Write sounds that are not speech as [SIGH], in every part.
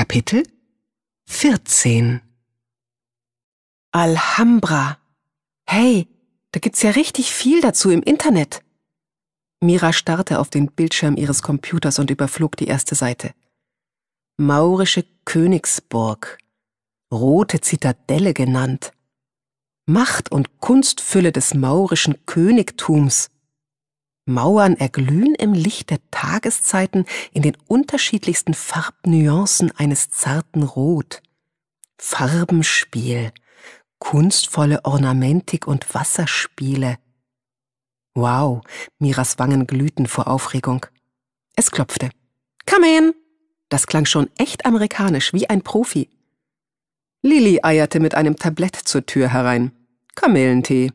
Kapitel 14 Alhambra. Hey, da gibt's ja richtig viel dazu im Internet. Mira starrte auf den Bildschirm ihres Computers und überflog die erste Seite. Maurische Königsburg. Rote Zitadelle genannt. Macht und Kunstfülle des maurischen Königtums. Mauern erglühen im Licht der Tageszeiten in den unterschiedlichsten Farbnuancen eines zarten Rot. Farbenspiel, kunstvolle Ornamentik und Wasserspiele. Wow, Miras Wangen glühten vor Aufregung. Es klopfte. Come in! Das klang schon echt amerikanisch, wie ein Profi. Lilly eierte mit einem Tablett zur Tür herein. Kamillentee.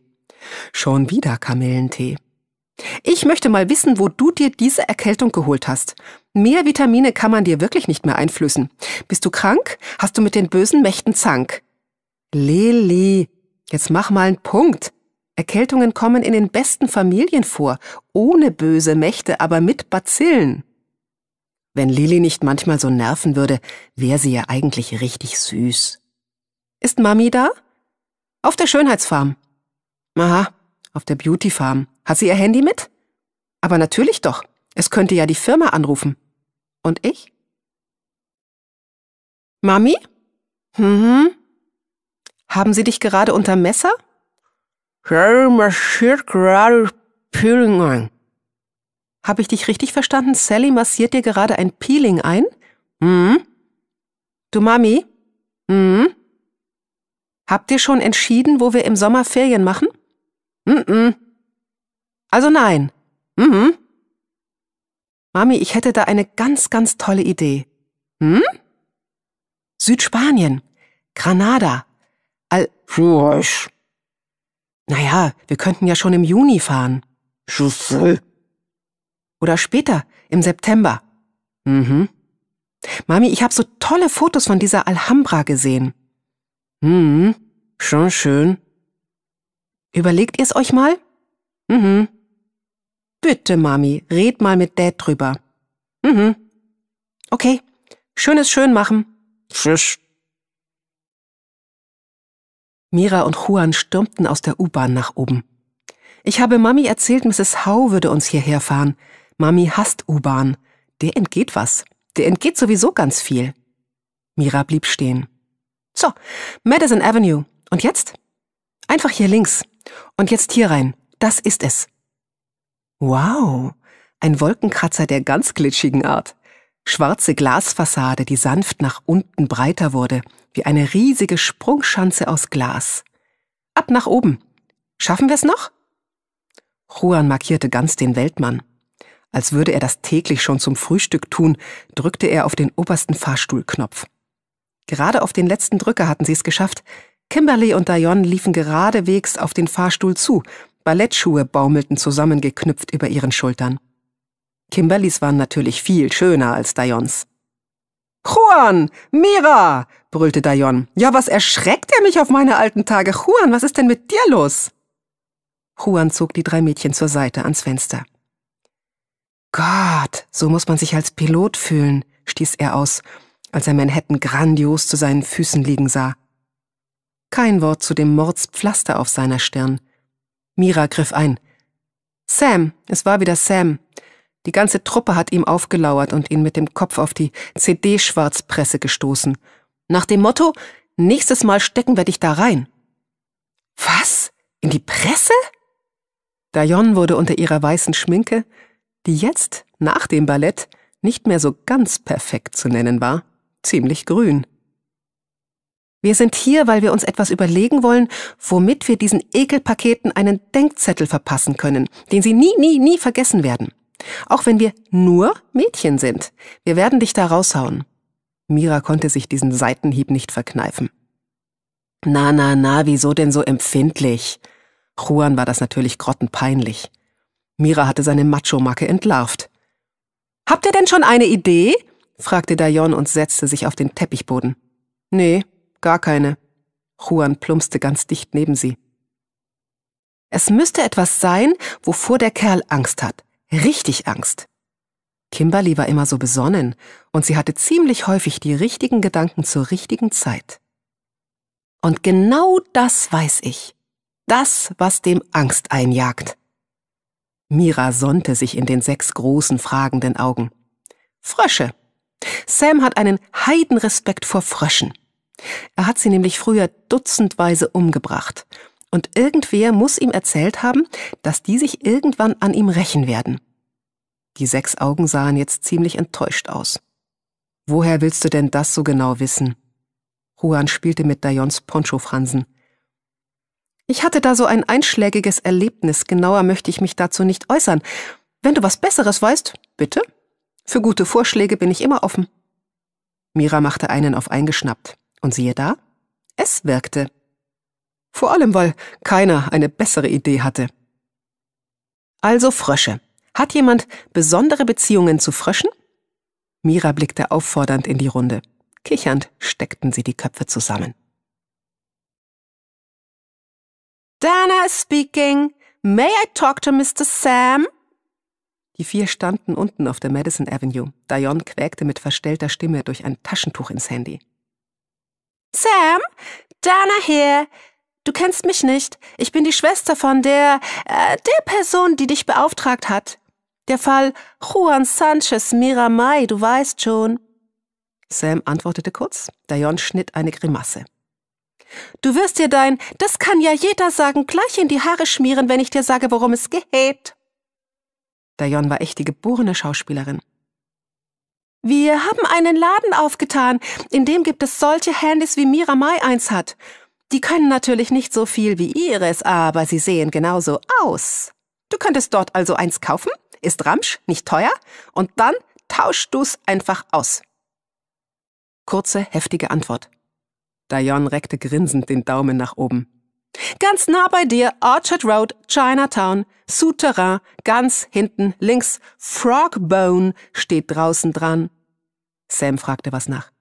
Schon wieder Kamillentee. Ich möchte mal wissen, wo du dir diese Erkältung geholt hast. Mehr Vitamine kann man dir wirklich nicht mehr einflößen. Bist du krank? Hast du mit den bösen Mächten Zank? Lili, jetzt mach mal einen Punkt. Erkältungen kommen in den besten Familien vor, ohne böse Mächte, aber mit Bazillen. Wenn Lili nicht manchmal so nerven würde, wäre sie ja eigentlich richtig süß. Ist Mami da? Auf der Schönheitsfarm. Aha, auf der Beautyfarm. Hat sie ihr Handy mit? Aber natürlich doch. Es könnte ja die Firma anrufen. Und ich? Mami? Mhm. Haben Sie dich gerade unter Messer? Sally marschiert gerade Peeling ein. Habe ich dich richtig verstanden? Sally massiert dir gerade ein Peeling ein? Mhm. Du Mami? Mhm. Habt ihr schon entschieden, wo wir im Sommer Ferien machen? Mhm. Also nein. Mhm. Mami, ich hätte da eine ganz, ganz tolle Idee. Hm? Südspanien. Granada. Al... Naja, wir könnten ja schon im Juni fahren. Oder später, im September. Mhm. Mami, ich habe so tolle Fotos von dieser Alhambra gesehen. Mhm, schon schön. Überlegt ihr's euch mal? Mhm. Bitte, Mami, red mal mit Dad drüber. Mhm. Okay. Schönes Schön machen. Tschüss. Mira und Juan stürmten aus der U-Bahn nach oben. Ich habe Mami erzählt, Mrs. Howe würde uns hierher fahren. Mami hasst U-Bahn. Der entgeht was. Der entgeht sowieso ganz viel. Mira blieb stehen. So, Madison Avenue. Und jetzt? Einfach hier links. Und jetzt hier rein. Das ist es. Wow, ein Wolkenkratzer der ganz glitschigen Art. Schwarze Glasfassade, die sanft nach unten breiter wurde, wie eine riesige Sprungschanze aus Glas. Ab nach oben. Schaffen wir es noch? Juan markierte ganz den Weltmann. Als würde er das täglich schon zum Frühstück tun, drückte er auf den obersten Fahrstuhlknopf. Gerade auf den letzten Drücker hatten sie es geschafft. Kimberly und Dion liefen geradewegs auf den Fahrstuhl zu, Ballettschuhe baumelten zusammengeknüpft über ihren Schultern. Kimberlys waren natürlich viel schöner als Dayons. Juan! Mira! brüllte Dayon. Ja, was erschreckt er mich auf meine alten Tage? Juan, was ist denn mit dir los? Juan zog die drei Mädchen zur Seite ans Fenster. Gott, so muss man sich als Pilot fühlen, stieß er aus, als er Manhattan grandios zu seinen Füßen liegen sah. Kein Wort zu dem Mordspflaster auf seiner Stirn, Mira griff ein. Sam, es war wieder Sam. Die ganze Truppe hat ihm aufgelauert und ihn mit dem Kopf auf die CD-Schwarzpresse gestoßen. Nach dem Motto, nächstes Mal stecken wir dich da rein. Was? In die Presse? Dayon wurde unter ihrer weißen Schminke, die jetzt, nach dem Ballett, nicht mehr so ganz perfekt zu nennen war, ziemlich grün. Wir sind hier, weil wir uns etwas überlegen wollen, womit wir diesen Ekelpaketen einen Denkzettel verpassen können, den sie nie, nie, nie vergessen werden. Auch wenn wir nur Mädchen sind. Wir werden dich da raushauen. Mira konnte sich diesen Seitenhieb nicht verkneifen. Na, na, na, wieso denn so empfindlich? Juan war das natürlich grottenpeinlich. Mira hatte seine Macho-Macke entlarvt. Habt ihr denn schon eine Idee? fragte Dayon und setzte sich auf den Teppichboden. Nee, Gar keine. Juan plumpste ganz dicht neben sie. Es müsste etwas sein, wovor der Kerl Angst hat. Richtig Angst. Kimberly war immer so besonnen und sie hatte ziemlich häufig die richtigen Gedanken zur richtigen Zeit. Und genau das weiß ich. Das, was dem Angst einjagt. Mira sonnte sich in den sechs großen fragenden Augen. Frösche. Sam hat einen Heidenrespekt vor Fröschen. Er hat sie nämlich früher dutzendweise umgebracht. Und irgendwer muss ihm erzählt haben, dass die sich irgendwann an ihm rächen werden. Die sechs Augen sahen jetzt ziemlich enttäuscht aus. Woher willst du denn das so genau wissen? Juan spielte mit Dayons Ponchofransen. Ich hatte da so ein einschlägiges Erlebnis, genauer möchte ich mich dazu nicht äußern. Wenn du was Besseres weißt, bitte. Für gute Vorschläge bin ich immer offen. Mira machte einen auf eingeschnappt. Und siehe da, es wirkte. Vor allem, weil keiner eine bessere Idee hatte. Also Frösche. Hat jemand besondere Beziehungen zu Fröschen? Mira blickte auffordernd in die Runde. Kichernd steckten sie die Köpfe zusammen. Dana is speaking. May I talk to Mr. Sam? Die vier standen unten auf der Madison Avenue. Dion quäkte mit verstellter Stimme durch ein Taschentuch ins Handy. Sam, Dana hier. Du kennst mich nicht. Ich bin die Schwester von der, äh, der Person, die dich beauftragt hat. Der Fall Juan Sanchez Miramay, du weißt schon. Sam antwortete kurz. Dion schnitt eine Grimasse. Du wirst dir dein, das kann ja jeder sagen, gleich in die Haare schmieren, wenn ich dir sage, worum es geht. Dion war echt die geborene Schauspielerin. Wir haben einen Laden aufgetan, in dem gibt es solche Handys, wie Miramai eins hat. Die können natürlich nicht so viel wie ihres, aber sie sehen genauso aus. Du könntest dort also eins kaufen, ist ramsch, nicht teuer, und dann tauschst du's einfach aus. Kurze, heftige Antwort. Dion reckte grinsend den Daumen nach oben. Ganz nah bei dir, Orchard Road, Chinatown, Souterrain, ganz hinten links, Frogbone steht draußen dran. Sam fragte was nach.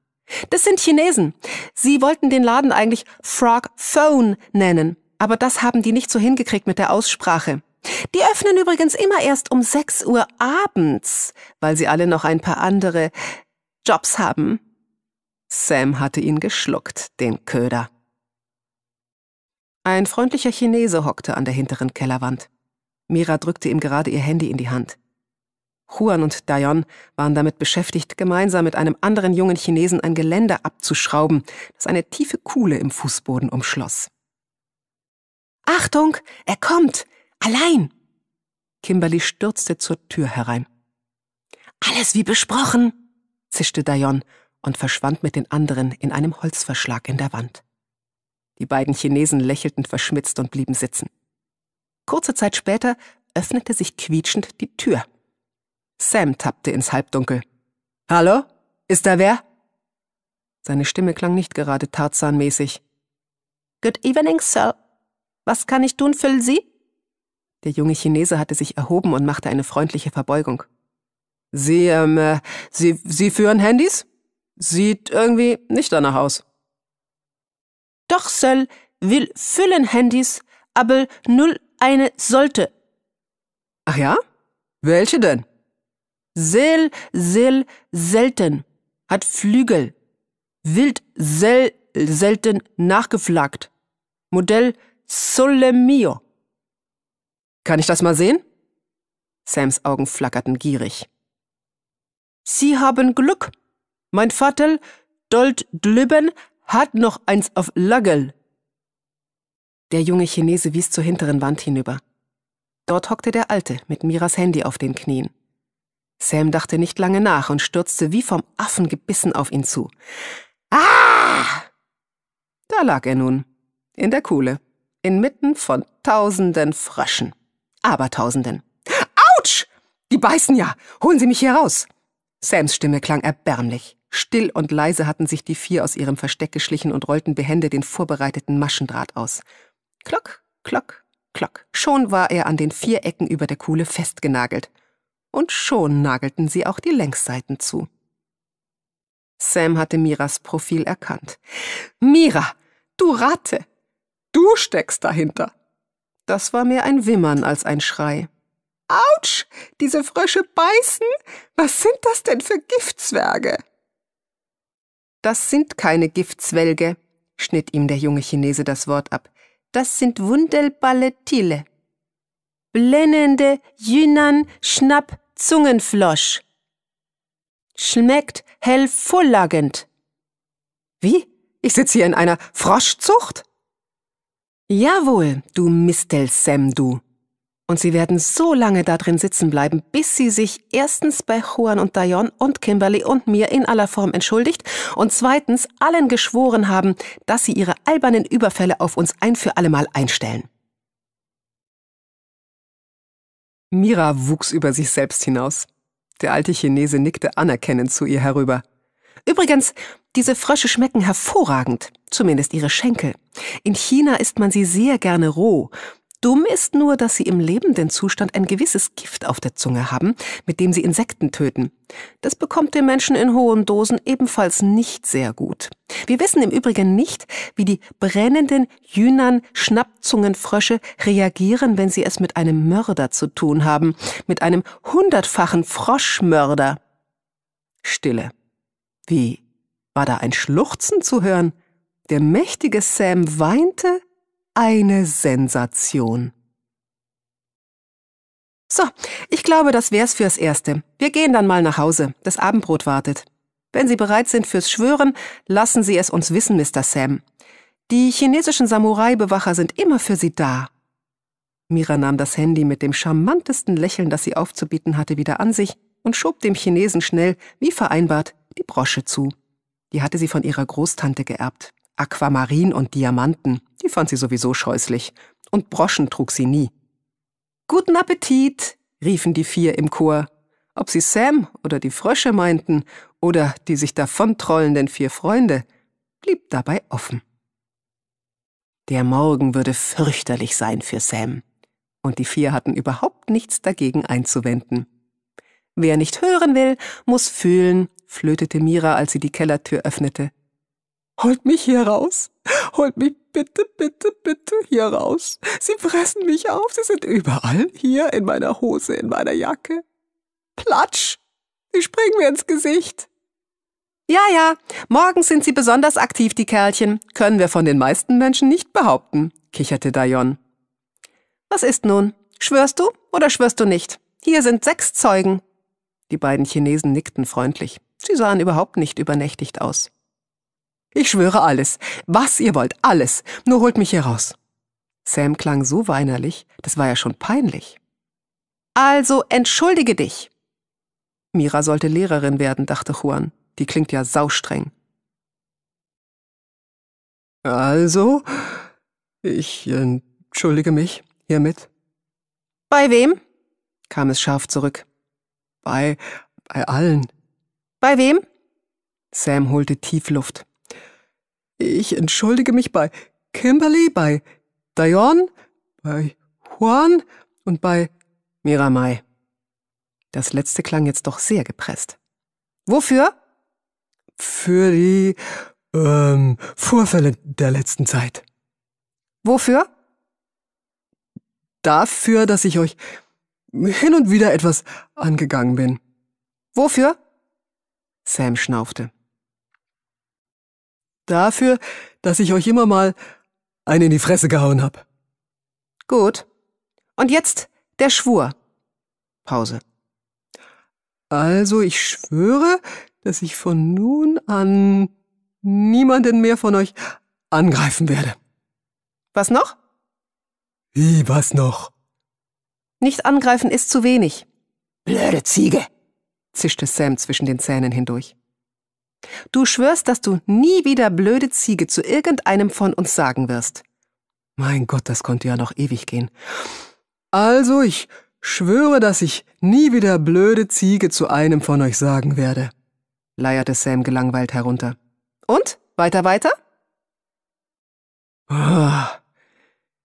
Das sind Chinesen. Sie wollten den Laden eigentlich Frog Phone nennen, aber das haben die nicht so hingekriegt mit der Aussprache. Die öffnen übrigens immer erst um 6 Uhr abends, weil sie alle noch ein paar andere Jobs haben. Sam hatte ihn geschluckt, den Köder. Ein freundlicher Chinese hockte an der hinteren Kellerwand. Mira drückte ihm gerade ihr Handy in die Hand. Juan und Dayon waren damit beschäftigt, gemeinsam mit einem anderen jungen Chinesen ein Geländer abzuschrauben, das eine tiefe Kuhle im Fußboden umschloss. Achtung, er kommt! Allein! Kimberly stürzte zur Tür herein. Alles wie besprochen, zischte Dayon und verschwand mit den anderen in einem Holzverschlag in der Wand. Die beiden Chinesen lächelten verschmitzt und blieben sitzen. Kurze Zeit später öffnete sich quietschend die Tür. Sam tappte ins Halbdunkel. Hallo? Ist da wer? Seine Stimme klang nicht gerade Tarzanmäßig. Good evening, Sir. Was kann ich tun für Sie? Der junge Chinese hatte sich erhoben und machte eine freundliche Verbeugung. Sie, ähm, äh, Sie, Sie führen Handys? Sieht irgendwie nicht danach aus. Doch soll will füllen Handys, aber null eine sollte. Ach ja? Welche denn? Seel, seel, selten, hat Flügel. Wild, sel, selten nachgeflaggt. Modell Sole Mio. Kann ich das mal sehen? Sams Augen flackerten gierig. Sie haben Glück. Mein Vater dolt drüben hat noch eins auf Lagel. Der junge Chinese wies zur hinteren Wand hinüber. Dort hockte der Alte mit Miras Handy auf den Knien. Sam dachte nicht lange nach und stürzte wie vom Affen gebissen auf ihn zu. Ah! Da lag er nun, in der Kuhle, inmitten von tausenden Fröschen. Abertausenden. Autsch! Die beißen ja! Holen Sie mich hier raus! Sams Stimme klang erbärmlich. Still und leise hatten sich die vier aus ihrem Versteck geschlichen und rollten behende den vorbereiteten Maschendraht aus. Klock, klock, klock. Schon war er an den vier Ecken über der Kuhle festgenagelt. Und schon nagelten sie auch die Längsseiten zu. Sam hatte Miras Profil erkannt. Mira, du Ratte! Du steckst dahinter! Das war mehr ein Wimmern als ein Schrei. Autsch! Diese Frösche beißen! Was sind das denn für Giftzwerge? Das sind keine Giftzwelge, schnitt ihm der junge Chinese das Wort ab. Das sind Wundelballetile. Blennende Yunnan Schnapp Zungenflosch. Schmeckt hellvorlagend. Wie? Ich sitze hier in einer Froschzucht? Jawohl, du Mistel Sam, du, und sie werden so lange da drin sitzen bleiben, bis sie sich erstens bei Juan und Dion und Kimberly und mir in aller Form entschuldigt und zweitens allen geschworen haben, dass sie ihre albernen Überfälle auf uns ein für allemal einstellen. Mira wuchs über sich selbst hinaus. Der alte Chinese nickte anerkennend zu ihr herüber. Übrigens, diese Frösche schmecken hervorragend, zumindest ihre Schenkel. In China isst man sie sehr gerne roh. Dumm ist nur, dass sie im lebenden Zustand ein gewisses Gift auf der Zunge haben, mit dem sie Insekten töten. Das bekommt den Menschen in hohen Dosen ebenfalls nicht sehr gut. Wir wissen im Übrigen nicht, wie die brennenden Jünan Schnappzungenfrösche reagieren, wenn sie es mit einem Mörder zu tun haben, mit einem hundertfachen Froschmörder. Stille. Wie? War da ein Schluchzen zu hören? Der mächtige Sam weinte? Eine Sensation. So, ich glaube, das wär's fürs Erste. Wir gehen dann mal nach Hause. Das Abendbrot wartet. Wenn Sie bereit sind fürs Schwören, lassen Sie es uns wissen, Mr. Sam. Die chinesischen Samurai-Bewacher sind immer für Sie da. Mira nahm das Handy mit dem charmantesten Lächeln, das sie aufzubieten hatte, wieder an sich und schob dem Chinesen schnell, wie vereinbart, die Brosche zu. Die hatte sie von ihrer Großtante geerbt. Aquamarin und Diamanten, die fand sie sowieso scheußlich, und Broschen trug sie nie. Guten Appetit, riefen die vier im Chor. Ob sie Sam oder die Frösche meinten oder die sich davontrollenden vier Freunde, blieb dabei offen. Der Morgen würde fürchterlich sein für Sam. Und die vier hatten überhaupt nichts dagegen einzuwenden. Wer nicht hören will, muss fühlen, flötete Mira, als sie die Kellertür öffnete. Holt mich hier raus. Holt mich bitte, bitte, bitte hier raus. Sie fressen mich auf. Sie sind überall. Hier, in meiner Hose, in meiner Jacke. Platsch! Sie springen mir ins Gesicht. Ja, ja, morgen sind sie besonders aktiv, die Kerlchen. Können wir von den meisten Menschen nicht behaupten, kicherte Dayon. Was ist nun? Schwörst du oder schwörst du nicht? Hier sind sechs Zeugen. Die beiden Chinesen nickten freundlich. Sie sahen überhaupt nicht übernächtigt aus. Ich schwöre alles. Was ihr wollt, alles. Nur holt mich hier raus. Sam klang so weinerlich, das war ja schon peinlich. Also entschuldige dich. Mira sollte Lehrerin werden, dachte Juan. Die klingt ja saustreng. Also, ich entschuldige mich hiermit. Bei wem? kam es scharf zurück. Bei, bei allen. Bei wem? Sam holte tief Luft. Ich entschuldige mich bei Kimberly, bei Dion, bei Juan und bei Miramai. Das letzte klang jetzt doch sehr gepresst. Wofür? Für die ähm, Vorfälle der letzten Zeit. Wofür? Dafür, dass ich euch hin und wieder etwas angegangen bin. Wofür? Sam schnaufte. Dafür, dass ich euch immer mal einen in die Fresse gehauen hab. Gut. Und jetzt der Schwur. Pause. Also, ich schwöre, dass ich von nun an niemanden mehr von euch angreifen werde. Was noch? Wie, was noch? Nicht angreifen ist zu wenig. Blöde Ziege, zischte Sam zwischen den Zähnen hindurch. Du schwörst, dass du nie wieder blöde Ziege zu irgendeinem von uns sagen wirst. Mein Gott, das konnte ja noch ewig gehen. Also, ich schwöre, dass ich nie wieder blöde Ziege zu einem von euch sagen werde, leierte Sam gelangweilt herunter. Und? Weiter, weiter? Ah,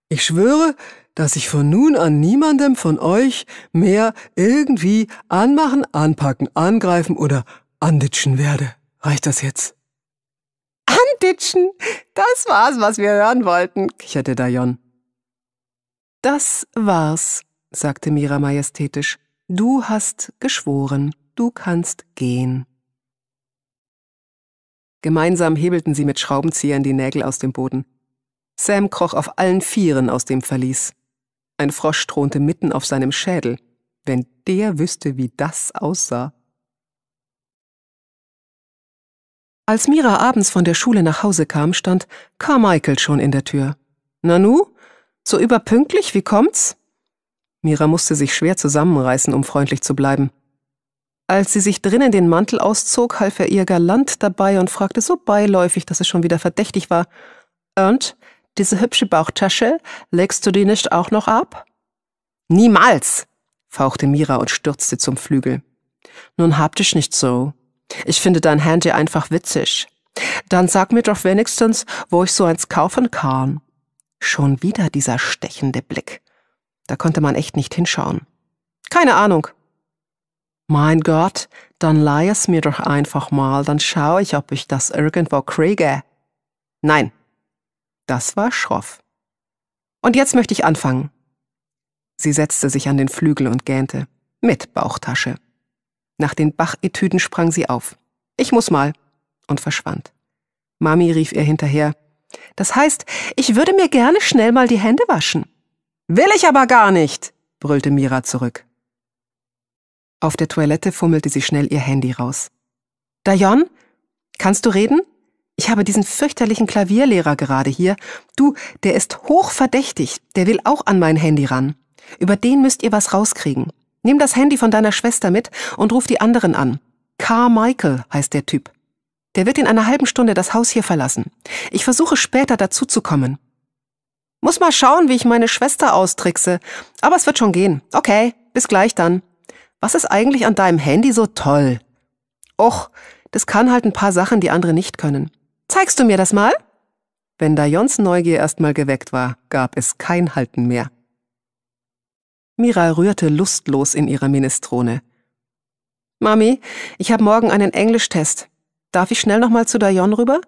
ich schwöre, dass ich von nun an niemandem von euch mehr irgendwie anmachen, anpacken, angreifen oder anditschen werde. Reicht das jetzt? Anditschen! Das war's, was wir hören wollten, kicherte Dayon. Das war's, sagte Mira majestätisch. Du hast geschworen, du kannst gehen. Gemeinsam hebelten sie mit Schraubenziehern die Nägel aus dem Boden. Sam kroch auf allen Vieren aus dem Verlies. Ein Frosch thronte mitten auf seinem Schädel. Wenn der wüsste, wie das aussah. Als Mira abends von der Schule nach Hause kam, stand Carmichael schon in der Tür. Nanu? So überpünktlich, wie kommt's? Mira musste sich schwer zusammenreißen, um freundlich zu bleiben. Als sie sich drinnen den Mantel auszog, half er ihr galant dabei und fragte so beiläufig, dass es schon wieder verdächtig war. Und, diese hübsche Bauchtasche, legst du die nicht auch noch ab? Niemals! fauchte Mira und stürzte zum Flügel. Nun habt dich nicht so, ich finde dein Handy einfach witzig. Dann sag mir doch wenigstens, wo ich so eins kaufen kann. Schon wieder dieser stechende Blick. Da konnte man echt nicht hinschauen. Keine Ahnung. Mein Gott, dann leih es mir doch einfach mal, dann schaue ich, ob ich das irgendwo kriege. Nein, das war schroff. Und jetzt möchte ich anfangen. Sie setzte sich an den Flügel und gähnte. Mit Bauchtasche. Nach den Bach-Etüden sprang sie auf. Ich muss mal. Und verschwand. Mami rief ihr hinterher. Das heißt, ich würde mir gerne schnell mal die Hände waschen. Will ich aber gar nicht, brüllte Mira zurück. Auf der Toilette fummelte sie schnell ihr Handy raus. Dajon, kannst du reden? Ich habe diesen fürchterlichen Klavierlehrer gerade hier. Du, der ist hochverdächtig. Der will auch an mein Handy ran. Über den müsst ihr was rauskriegen. Nimm das Handy von deiner Schwester mit und ruf die anderen an. Carmichael heißt der Typ. Der wird in einer halben Stunde das Haus hier verlassen. Ich versuche später dazuzukommen. Muss mal schauen, wie ich meine Schwester austrickse. Aber es wird schon gehen. Okay, bis gleich dann. Was ist eigentlich an deinem Handy so toll? Och, das kann halt ein paar Sachen, die andere nicht können. Zeigst du mir das mal? Wenn Dajons Neugier erstmal geweckt war, gab es kein Halten mehr. Mira rührte lustlos in ihrer Minestrone. Mami, ich habe morgen einen Englischtest. Darf ich schnell nochmal zu Dayon rüber?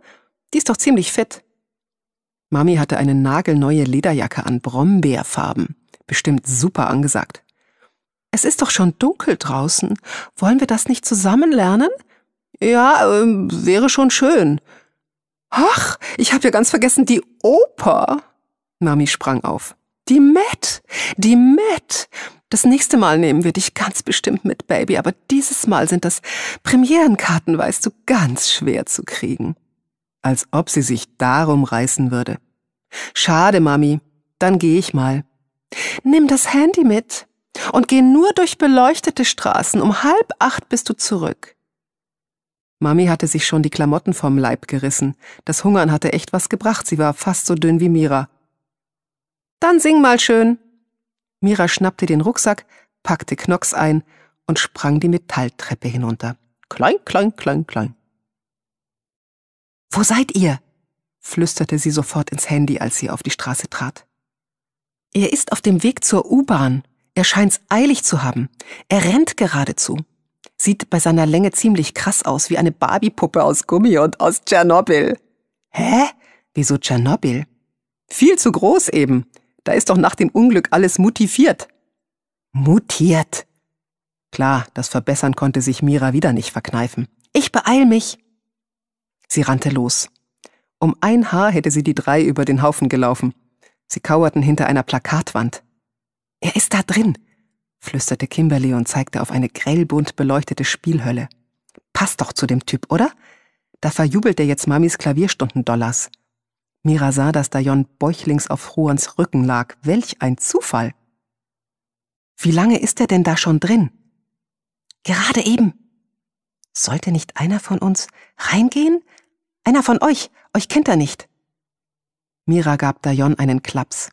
Die ist doch ziemlich fit. Mami hatte eine nagelneue Lederjacke an Brombeerfarben. Bestimmt super angesagt. Es ist doch schon dunkel draußen. Wollen wir das nicht zusammen lernen? Ja, äh, wäre schon schön. Ach, ich habe ja ganz vergessen die Oper. Mami sprang auf. Die Matt! Die Matt! Das nächste Mal nehmen wir dich ganz bestimmt mit, Baby, aber dieses Mal sind das Premierenkarten, weißt du, ganz schwer zu kriegen. Als ob sie sich darum reißen würde. Schade, Mami, dann gehe ich mal. Nimm das Handy mit und geh nur durch beleuchtete Straßen. Um halb acht bist du zurück. Mami hatte sich schon die Klamotten vom Leib gerissen. Das Hungern hatte echt was gebracht. Sie war fast so dünn wie Mira. Dann sing mal schön. Mira schnappte den Rucksack, packte Knox ein und sprang die Metalltreppe hinunter. Klein, klein, klein, klein. Wo seid ihr? flüsterte sie sofort ins Handy, als sie auf die Straße trat. Er ist auf dem Weg zur U-Bahn. Er scheint's eilig zu haben. Er rennt geradezu. Sieht bei seiner Länge ziemlich krass aus, wie eine Barbiepuppe aus Gummi und aus Tschernobyl. Hä? Wieso Tschernobyl? Viel zu groß eben. Da ist doch nach dem Unglück alles mutifiert. Mutiert. Klar, das Verbessern konnte sich Mira wieder nicht verkneifen. Ich beeil mich. Sie rannte los. Um ein Haar hätte sie die drei über den Haufen gelaufen. Sie kauerten hinter einer Plakatwand. Er ist da drin, flüsterte Kimberly und zeigte auf eine grellbunt beleuchtete Spielhölle. Passt doch zu dem Typ, oder? Da verjubelt er jetzt Mamis Klavierstundendollars. Mira sah, dass Dajon bäuchlings auf Ruans Rücken lag. Welch ein Zufall! Wie lange ist er denn da schon drin? Gerade eben. Sollte nicht einer von uns reingehen? Einer von euch, euch kennt er nicht. Mira gab Dajon einen Klaps.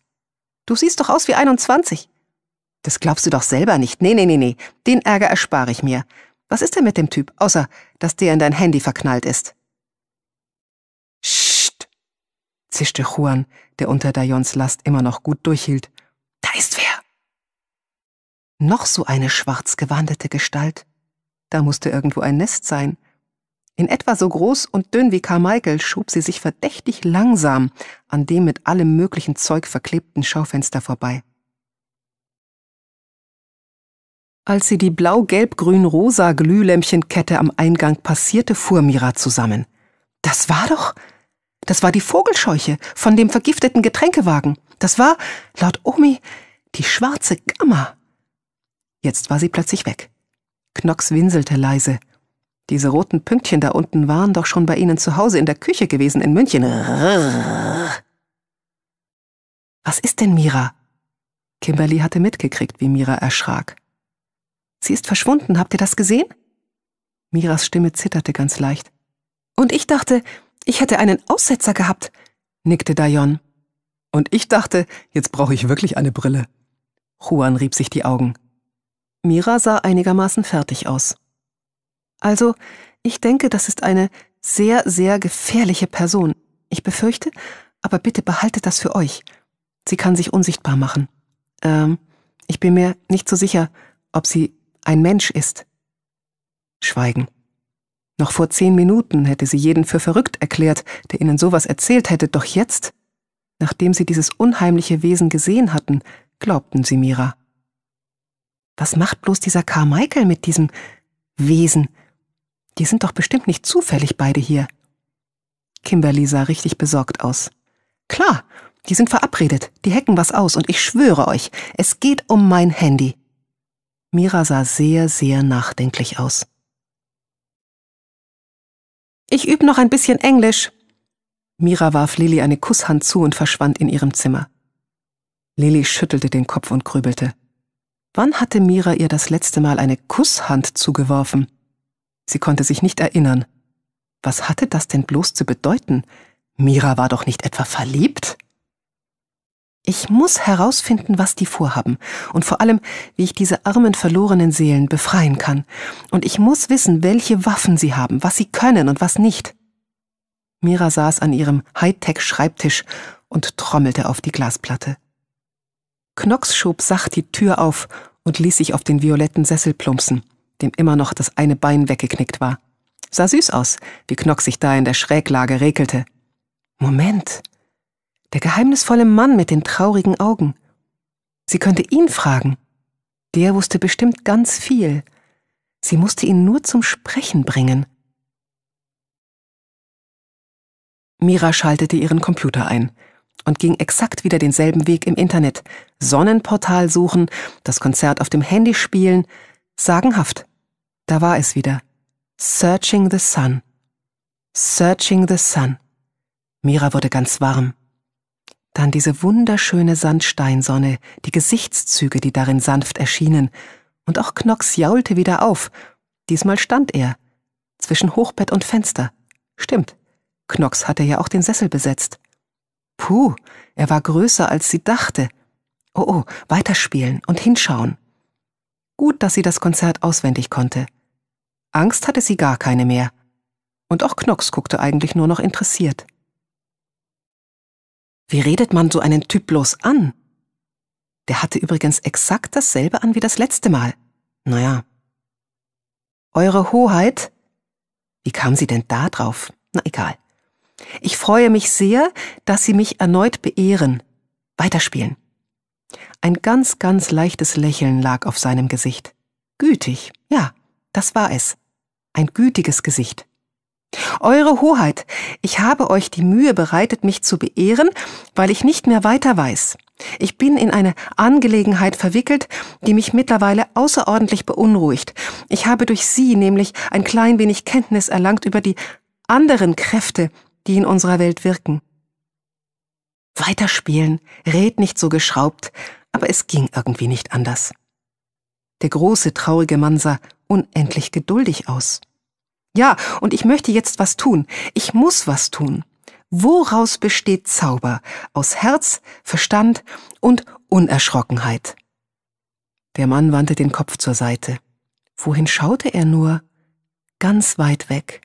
Du siehst doch aus wie 21. Das glaubst du doch selber nicht. Nee, nee, nee, nee. Den Ärger erspare ich mir. Was ist denn mit dem Typ, außer dass der in dein Handy verknallt ist? zischte Juan, der unter Dayons Last immer noch gut durchhielt. Da ist wer! Noch so eine schwarz gewandete Gestalt. Da musste irgendwo ein Nest sein. In etwa so groß und dünn wie Carmichael schob sie sich verdächtig langsam an dem mit allem möglichen Zeug verklebten Schaufenster vorbei. Als sie die blau-gelb-grün-rosa Glühlämpchenkette am Eingang passierte, fuhr Mira zusammen. Das war doch, das war die Vogelscheuche von dem vergifteten Getränkewagen. Das war, laut Omi, die schwarze Gamma. Jetzt war sie plötzlich weg. Knox winselte leise. Diese roten Pünktchen da unten waren doch schon bei ihnen zu Hause in der Küche gewesen in München. Was ist denn Mira? Kimberly hatte mitgekriegt, wie Mira erschrak. Sie ist verschwunden, habt ihr das gesehen? Miras Stimme zitterte ganz leicht. Und ich dachte, ich hätte einen Aussetzer gehabt, nickte Dayon. Und ich dachte, jetzt brauche ich wirklich eine Brille. Juan rieb sich die Augen. Mira sah einigermaßen fertig aus. Also, ich denke, das ist eine sehr, sehr gefährliche Person. Ich befürchte, aber bitte behaltet das für euch. Sie kann sich unsichtbar machen. Ähm, ich bin mir nicht so sicher, ob sie ein Mensch ist. Schweigen. Noch vor zehn Minuten hätte sie jeden für verrückt erklärt, der ihnen sowas erzählt hätte, doch jetzt, nachdem sie dieses unheimliche Wesen gesehen hatten, glaubten sie Mira. Was macht bloß dieser Carmichael mit diesem Wesen? Die sind doch bestimmt nicht zufällig beide hier. Kimberly sah richtig besorgt aus. Klar, die sind verabredet, die hacken was aus und ich schwöre euch, es geht um mein Handy. Mira sah sehr, sehr nachdenklich aus. Ich üb noch ein bisschen Englisch. Mira warf Lilly eine Kusshand zu und verschwand in ihrem Zimmer. Lilly schüttelte den Kopf und grübelte. Wann hatte Mira ihr das letzte Mal eine Kusshand zugeworfen? Sie konnte sich nicht erinnern. Was hatte das denn bloß zu bedeuten? Mira war doch nicht etwa verliebt? Ich muss herausfinden, was die vorhaben und vor allem, wie ich diese armen verlorenen Seelen befreien kann. Und ich muss wissen, welche Waffen sie haben, was sie können und was nicht. Mira saß an ihrem Hightech-Schreibtisch und trommelte auf die Glasplatte. Knox schob sacht die Tür auf und ließ sich auf den violetten Sessel plumpsen, dem immer noch das eine Bein weggeknickt war. Sah süß aus, wie Knox sich da in der Schräglage regelte. Moment, der geheimnisvolle Mann mit den traurigen Augen. Sie könnte ihn fragen. Der wusste bestimmt ganz viel. Sie musste ihn nur zum Sprechen bringen. Mira schaltete ihren Computer ein und ging exakt wieder denselben Weg im Internet. Sonnenportal suchen, das Konzert auf dem Handy spielen. Sagenhaft. Da war es wieder. Searching the Sun. Searching the Sun. Mira wurde ganz warm dann diese wunderschöne Sandsteinsonne, die Gesichtszüge, die darin sanft erschienen, und auch Knox jaulte wieder auf. Diesmal stand er. Zwischen Hochbett und Fenster. Stimmt. Knox hatte ja auch den Sessel besetzt. Puh, er war größer, als sie dachte. Oh oh, weiterspielen und hinschauen. Gut, dass sie das Konzert auswendig konnte. Angst hatte sie gar keine mehr. Und auch Knox guckte eigentlich nur noch interessiert. Wie redet man so einen Typ bloß an? Der hatte übrigens exakt dasselbe an wie das letzte Mal. Naja. Eure Hoheit? Wie kam sie denn da drauf? Na egal. Ich freue mich sehr, dass Sie mich erneut beehren. Weiterspielen. Ein ganz, ganz leichtes Lächeln lag auf seinem Gesicht. Gütig, ja, das war es. Ein gütiges Gesicht. Eure Hoheit, ich habe euch die Mühe bereitet, mich zu beehren, weil ich nicht mehr weiter weiß. Ich bin in eine Angelegenheit verwickelt, die mich mittlerweile außerordentlich beunruhigt. Ich habe durch sie nämlich ein klein wenig Kenntnis erlangt über die anderen Kräfte, die in unserer Welt wirken. Weiterspielen, red nicht so geschraubt, aber es ging irgendwie nicht anders. Der große, traurige Mann sah unendlich geduldig aus. Ja, und ich möchte jetzt was tun. Ich muss was tun. Woraus besteht Zauber? Aus Herz, Verstand und Unerschrockenheit. Der Mann wandte den Kopf zur Seite. Wohin schaute er nur? Ganz weit weg.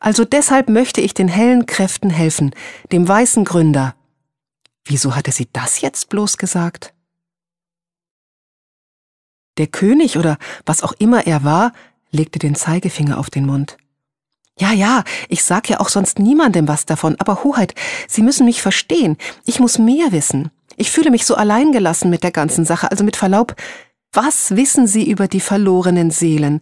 Also deshalb möchte ich den hellen Kräften helfen, dem weißen Gründer. Wieso hatte sie das jetzt bloß gesagt? Der König oder was auch immer er war, legte den Zeigefinger auf den Mund. Ja, ja, ich sag ja auch sonst niemandem was davon, aber Hoheit, Sie müssen mich verstehen. Ich muss mehr wissen. Ich fühle mich so alleingelassen mit der ganzen Sache, also mit Verlaub. Was wissen Sie über die verlorenen Seelen?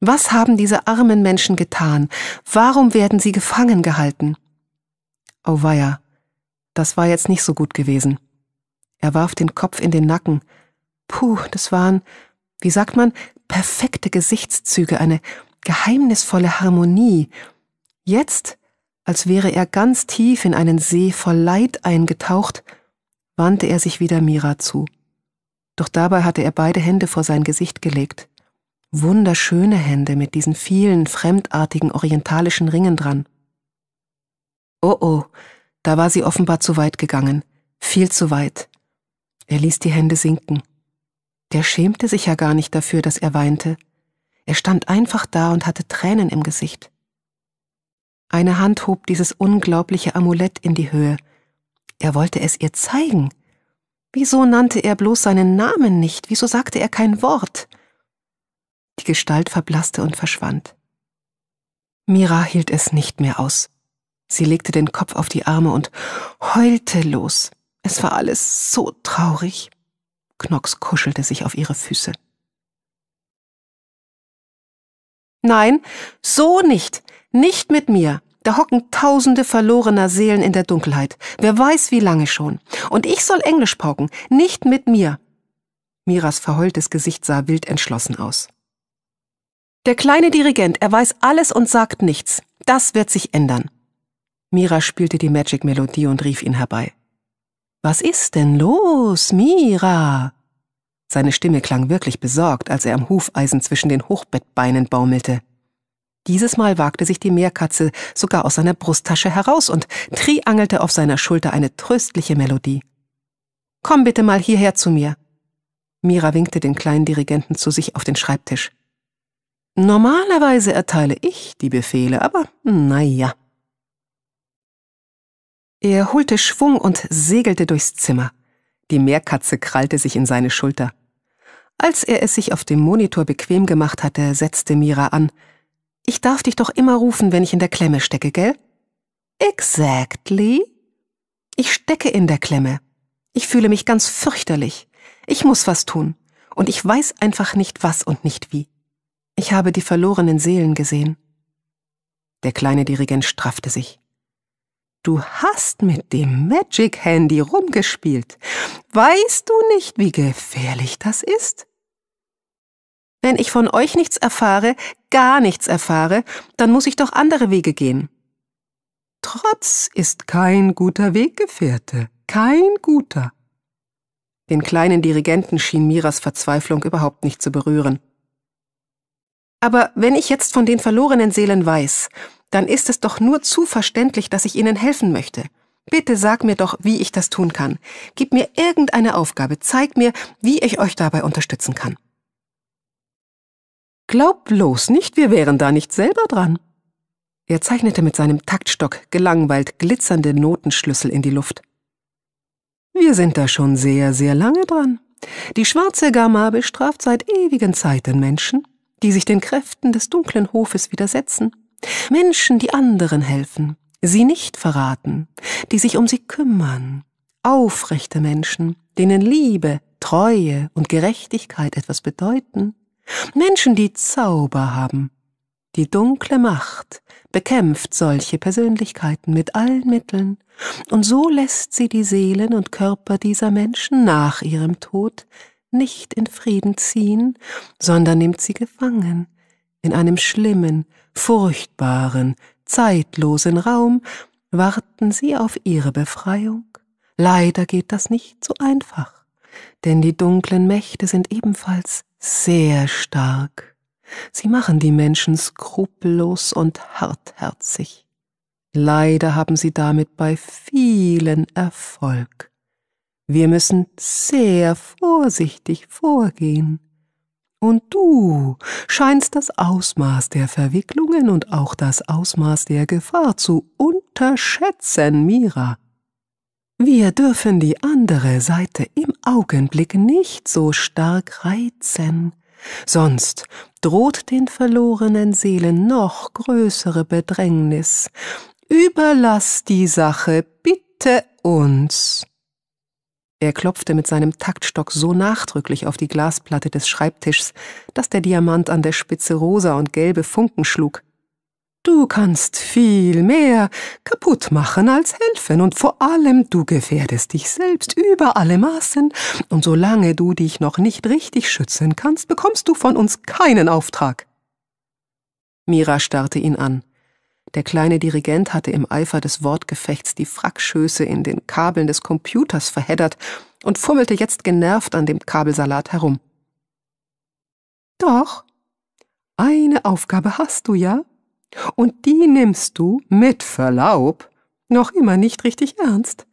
Was haben diese armen Menschen getan? Warum werden sie gefangen gehalten? Auweia, oh das war jetzt nicht so gut gewesen. Er warf den Kopf in den Nacken. Puh, das waren, wie sagt man, perfekte Gesichtszüge, eine geheimnisvolle Harmonie. Jetzt, als wäre er ganz tief in einen See voll Leid eingetaucht, wandte er sich wieder Mira zu. Doch dabei hatte er beide Hände vor sein Gesicht gelegt. Wunderschöne Hände mit diesen vielen fremdartigen orientalischen Ringen dran. Oh oh, da war sie offenbar zu weit gegangen, viel zu weit. Er ließ die Hände sinken. Der schämte sich ja gar nicht dafür, dass er weinte. Er stand einfach da und hatte Tränen im Gesicht. Eine Hand hob dieses unglaubliche Amulett in die Höhe. Er wollte es ihr zeigen. Wieso nannte er bloß seinen Namen nicht? Wieso sagte er kein Wort? Die Gestalt verblasste und verschwand. Mira hielt es nicht mehr aus. Sie legte den Kopf auf die Arme und heulte los. Es war alles so traurig. Knox kuschelte sich auf ihre Füße. Nein, so nicht. Nicht mit mir. Da hocken tausende verlorener Seelen in der Dunkelheit. Wer weiß wie lange schon. Und ich soll Englisch pauken. Nicht mit mir. Miras verheultes Gesicht sah wild entschlossen aus. Der kleine Dirigent, er weiß alles und sagt nichts. Das wird sich ändern. Mira spielte die Magic-Melodie und rief ihn herbei. Was ist denn los, Mira? Seine Stimme klang wirklich besorgt, als er am Hufeisen zwischen den Hochbettbeinen baumelte. Dieses Mal wagte sich die Meerkatze sogar aus seiner Brusttasche heraus und triangelte auf seiner Schulter eine tröstliche Melodie. Komm bitte mal hierher zu mir. Mira winkte den kleinen Dirigenten zu sich auf den Schreibtisch. Normalerweise erteile ich die Befehle, aber naja, er holte Schwung und segelte durchs Zimmer. Die Meerkatze krallte sich in seine Schulter. Als er es sich auf dem Monitor bequem gemacht hatte, setzte Mira an. Ich darf dich doch immer rufen, wenn ich in der Klemme stecke, gell? Exactly. Ich stecke in der Klemme. Ich fühle mich ganz fürchterlich. Ich muss was tun. Und ich weiß einfach nicht was und nicht wie. Ich habe die verlorenen Seelen gesehen. Der kleine Dirigent straffte sich. Du hast mit dem Magic Handy rumgespielt. Weißt du nicht, wie gefährlich das ist? Wenn ich von euch nichts erfahre, gar nichts erfahre, dann muss ich doch andere Wege gehen. Trotz ist kein guter Weggefährte, kein guter. Den kleinen Dirigenten schien Miras Verzweiflung überhaupt nicht zu berühren. Aber wenn ich jetzt von den verlorenen Seelen weiß, dann ist es doch nur zu verständlich, dass ich Ihnen helfen möchte. Bitte sag mir doch, wie ich das tun kann. Gib mir irgendeine Aufgabe, zeig mir, wie ich euch dabei unterstützen kann. Glaub bloß nicht, wir wären da nicht selber dran. Er zeichnete mit seinem Taktstock gelangweilt glitzernde Notenschlüssel in die Luft. Wir sind da schon sehr, sehr lange dran. Die schwarze Gamma bestraft seit ewigen Zeiten Menschen, die sich den Kräften des dunklen Hofes widersetzen Menschen, die anderen helfen, sie nicht verraten, die sich um sie kümmern, aufrechte Menschen, denen Liebe, Treue und Gerechtigkeit etwas bedeuten, Menschen, die Zauber haben. Die dunkle Macht bekämpft solche Persönlichkeiten mit allen Mitteln, und so lässt sie die Seelen und Körper dieser Menschen nach ihrem Tod nicht in Frieden ziehen, sondern nimmt sie gefangen, in einem schlimmen, furchtbaren, zeitlosen Raum, warten sie auf ihre Befreiung? Leider geht das nicht so einfach, denn die dunklen Mächte sind ebenfalls sehr stark. Sie machen die Menschen skrupellos und hartherzig. Leider haben sie damit bei vielen Erfolg. Wir müssen sehr vorsichtig vorgehen. Und du scheinst das Ausmaß der Verwicklungen und auch das Ausmaß der Gefahr zu unterschätzen, Mira. Wir dürfen die andere Seite im Augenblick nicht so stark reizen, sonst droht den verlorenen Seelen noch größere Bedrängnis. Überlass die Sache bitte uns. Er klopfte mit seinem Taktstock so nachdrücklich auf die Glasplatte des Schreibtischs, dass der Diamant an der Spitze rosa und gelbe Funken schlug. Du kannst viel mehr kaputt machen als helfen und vor allem du gefährdest dich selbst über alle Maßen und solange du dich noch nicht richtig schützen kannst, bekommst du von uns keinen Auftrag. Mira starrte ihn an. Der kleine Dirigent hatte im Eifer des Wortgefechts die Frackschöße in den Kabeln des Computers verheddert und fummelte jetzt genervt an dem Kabelsalat herum. Doch, eine Aufgabe hast du ja, und die nimmst du, mit Verlaub, noch immer nicht richtig ernst.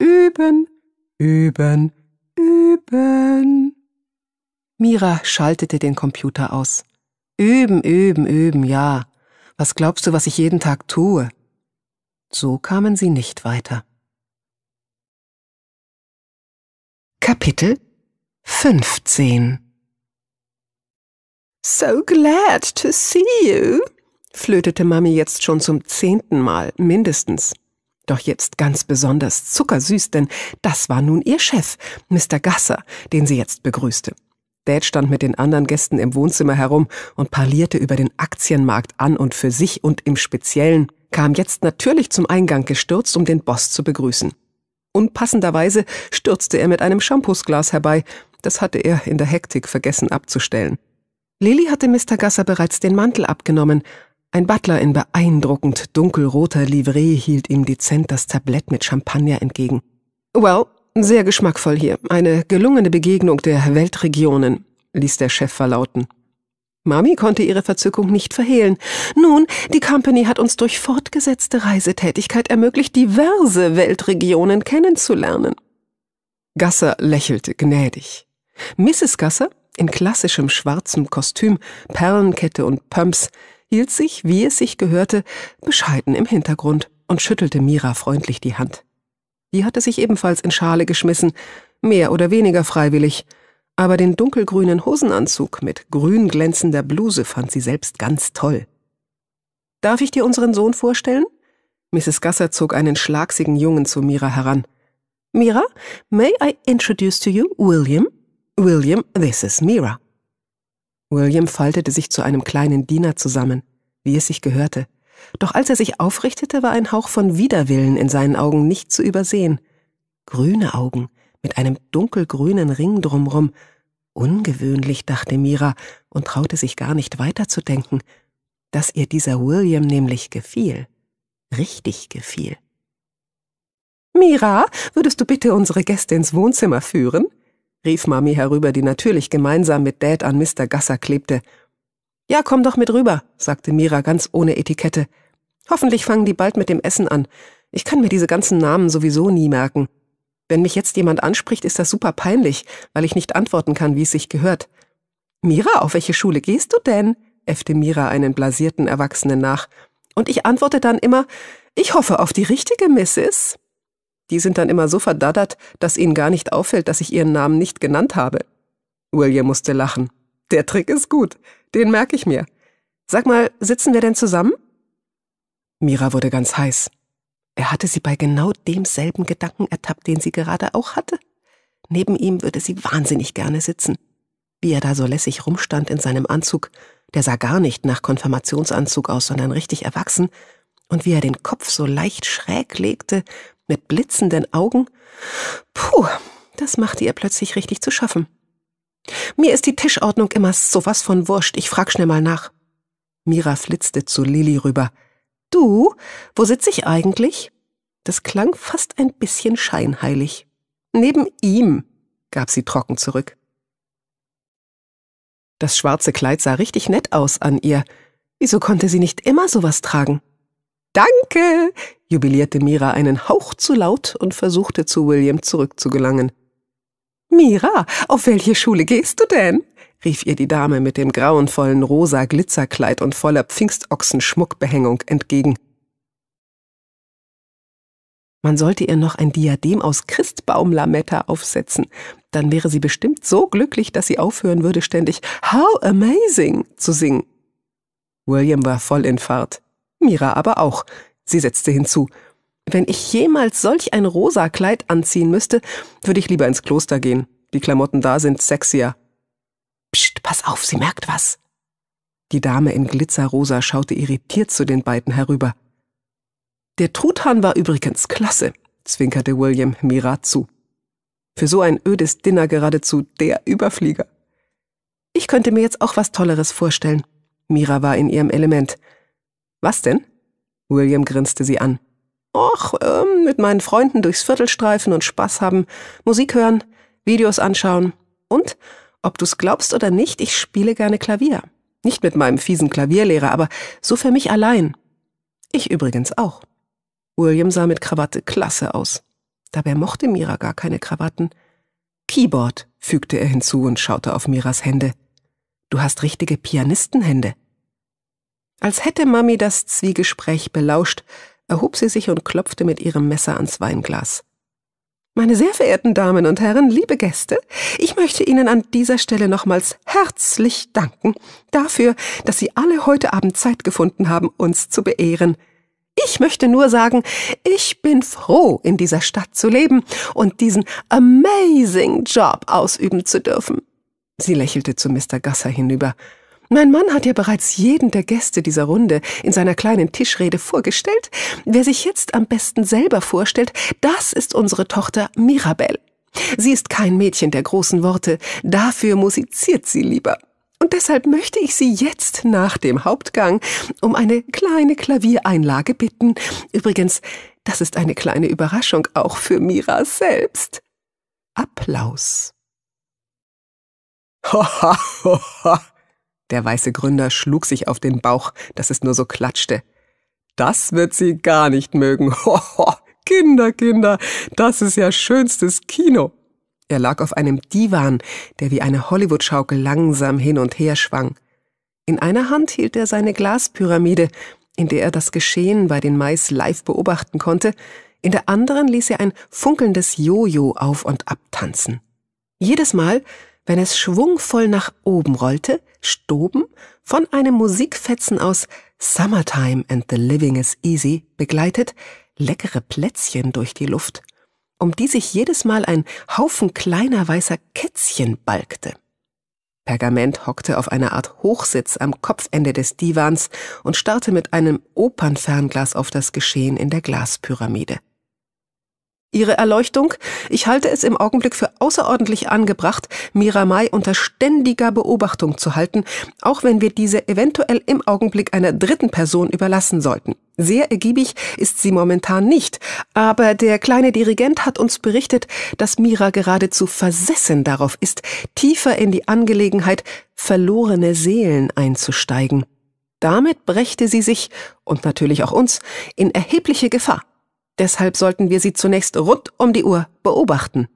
Üben, üben, üben. Mira schaltete den Computer aus. Üben, üben, üben, ja. Was glaubst du, was ich jeden Tag tue? So kamen sie nicht weiter. Kapitel 15 So glad to see you, flötete Mami jetzt schon zum zehnten Mal, mindestens. Doch jetzt ganz besonders zuckersüß, denn das war nun ihr Chef, Mr. Gasser, den sie jetzt begrüßte. Backstage stand mit den anderen Gästen im Wohnzimmer herum und parlierte über den Aktienmarkt an und für sich und im Speziellen, kam jetzt natürlich zum Eingang gestürzt, um den Boss zu begrüßen. Unpassenderweise stürzte er mit einem Shampoosglas herbei, das hatte er in der Hektik vergessen abzustellen. Lilly hatte Mr. Gasser bereits den Mantel abgenommen, ein Butler in beeindruckend dunkelroter Livree hielt ihm dezent das Tablett mit Champagner entgegen. Well, sehr geschmackvoll hier. Eine gelungene Begegnung der Weltregionen, ließ der Chef verlauten. Mami konnte ihre Verzückung nicht verhehlen. Nun, die Company hat uns durch fortgesetzte Reisetätigkeit ermöglicht, diverse Weltregionen kennenzulernen. Gasser lächelte gnädig. Mrs. Gasser, in klassischem schwarzem Kostüm, Perlenkette und Pumps, hielt sich, wie es sich gehörte, bescheiden im Hintergrund und schüttelte Mira freundlich die Hand. Die hatte sich ebenfalls in Schale geschmissen, mehr oder weniger freiwillig, aber den dunkelgrünen Hosenanzug mit grün glänzender Bluse fand sie selbst ganz toll. Darf ich dir unseren Sohn vorstellen? Mrs. Gasser zog einen schlagsigen Jungen zu Mira heran. Mira, may I introduce to you William? William, this is Mira. William faltete sich zu einem kleinen Diener zusammen, wie es sich gehörte. Doch als er sich aufrichtete, war ein Hauch von Widerwillen in seinen Augen nicht zu übersehen. Grüne Augen mit einem dunkelgrünen Ring drumrum. Ungewöhnlich, dachte Mira und traute sich gar nicht weiterzudenken, dass ihr dieser William nämlich gefiel. Richtig gefiel. Mira, würdest du bitte unsere Gäste ins Wohnzimmer führen? rief Mami herüber, die natürlich gemeinsam mit Dad an Mr. Gasser klebte ja, komm doch mit rüber, sagte Mira ganz ohne Etikette. Hoffentlich fangen die bald mit dem Essen an. Ich kann mir diese ganzen Namen sowieso nie merken. Wenn mich jetzt jemand anspricht, ist das super peinlich, weil ich nicht antworten kann, wie es sich gehört. Mira, auf welche Schule gehst du denn? äffte Mira einen blasierten Erwachsenen nach. Und ich antworte dann immer, ich hoffe auf die richtige, Mrs. Die sind dann immer so verdaddert, dass ihnen gar nicht auffällt, dass ich ihren Namen nicht genannt habe. William musste lachen. Der Trick ist gut. Den merke ich mir. Sag mal, sitzen wir denn zusammen? Mira wurde ganz heiß. Er hatte sie bei genau demselben Gedanken ertappt, den sie gerade auch hatte. Neben ihm würde sie wahnsinnig gerne sitzen. Wie er da so lässig rumstand in seinem Anzug, der sah gar nicht nach Konfirmationsanzug aus, sondern richtig erwachsen, und wie er den Kopf so leicht schräg legte, mit blitzenden Augen, puh, das machte ihr plötzlich richtig zu schaffen. Mir ist die Tischordnung immer sowas von wurscht, ich frag schnell mal nach. Mira flitzte zu Lilly rüber. Du, wo sitze ich eigentlich? Das klang fast ein bisschen scheinheilig. Neben ihm, gab sie trocken zurück. Das schwarze Kleid sah richtig nett aus an ihr. Wieso konnte sie nicht immer sowas tragen? Danke, jubilierte Mira einen Hauch zu laut und versuchte zu William zurückzugelangen. Mira, auf welche Schule gehst du denn? rief ihr die Dame mit dem grauenvollen rosa Glitzerkleid und voller Pfingstochsen-Schmuckbehängung entgegen. Man sollte ihr noch ein Diadem aus Christbaumlametta aufsetzen. Dann wäre sie bestimmt so glücklich, dass sie aufhören würde, ständig How amazing zu singen. William war voll in Fahrt. Mira aber auch. Sie setzte hinzu wenn ich jemals solch ein rosa Kleid anziehen müsste, würde ich lieber ins Kloster gehen. Die Klamotten da sind sexier. Psst, pass auf, sie merkt was. Die Dame in Glitzerrosa schaute irritiert zu den beiden herüber. Der Truthahn war übrigens klasse, zwinkerte William Mira zu. Für so ein ödes Dinner geradezu der Überflieger. Ich könnte mir jetzt auch was Tolleres vorstellen. Mira war in ihrem Element. Was denn? William grinste sie an. Och, ähm, mit meinen Freunden durchs Viertel streifen und Spaß haben, Musik hören, Videos anschauen. Und, ob du's glaubst oder nicht, ich spiele gerne Klavier. Nicht mit meinem fiesen Klavierlehrer, aber so für mich allein. Ich übrigens auch. William sah mit Krawatte klasse aus. Dabei mochte Mira gar keine Krawatten. Keyboard, fügte er hinzu und schaute auf Miras Hände. Du hast richtige Pianistenhände. Als hätte Mami das Zwiegespräch belauscht, erhob sie sich und klopfte mit ihrem Messer ans Weinglas. Meine sehr verehrten Damen und Herren, liebe Gäste, ich möchte Ihnen an dieser Stelle nochmals herzlich danken dafür, dass Sie alle heute Abend Zeit gefunden haben, uns zu beehren. Ich möchte nur sagen, ich bin froh, in dieser Stadt zu leben und diesen amazing Job ausüben zu dürfen. Sie lächelte zu Mr. Gasser hinüber. Mein Mann hat ja bereits jeden der Gäste dieser Runde in seiner kleinen Tischrede vorgestellt. Wer sich jetzt am besten selber vorstellt, das ist unsere Tochter Mirabel. Sie ist kein Mädchen der großen Worte, dafür musiziert sie lieber. Und deshalb möchte ich Sie jetzt nach dem Hauptgang um eine kleine Klaviereinlage bitten. Übrigens, das ist eine kleine Überraschung auch für Mira selbst. Applaus. Ho, ho, ha. Der weiße Gründer schlug sich auf den Bauch, dass es nur so klatschte. Das wird sie gar nicht mögen. Hoho, [LAUGHS] Kinder, Kinder, das ist ja schönstes Kino. Er lag auf einem Divan, der wie eine Hollywood-Schaukel langsam hin und her schwang. In einer Hand hielt er seine Glaspyramide, in der er das Geschehen bei den Mais live beobachten konnte, in der anderen ließ er ein funkelndes Jojo auf und ab tanzen. Jedes Mal, wenn es schwungvoll nach oben rollte, stoben von einem Musikfetzen aus Summertime and the Living is Easy begleitet leckere Plätzchen durch die Luft, um die sich jedes Mal ein Haufen kleiner weißer Kätzchen balgte. Pergament hockte auf einer Art Hochsitz am Kopfende des Divans und starrte mit einem Opernfernglas auf das Geschehen in der Glaspyramide. Ihre Erleuchtung? Ich halte es im Augenblick für außerordentlich angebracht, Miramai unter ständiger Beobachtung zu halten, auch wenn wir diese eventuell im Augenblick einer dritten Person überlassen sollten. Sehr ergiebig ist sie momentan nicht, aber der kleine Dirigent hat uns berichtet, dass Mira geradezu versessen darauf ist, tiefer in die Angelegenheit verlorene Seelen einzusteigen. Damit brächte sie sich und natürlich auch uns in erhebliche Gefahr. Deshalb sollten wir sie zunächst rund um die Uhr beobachten.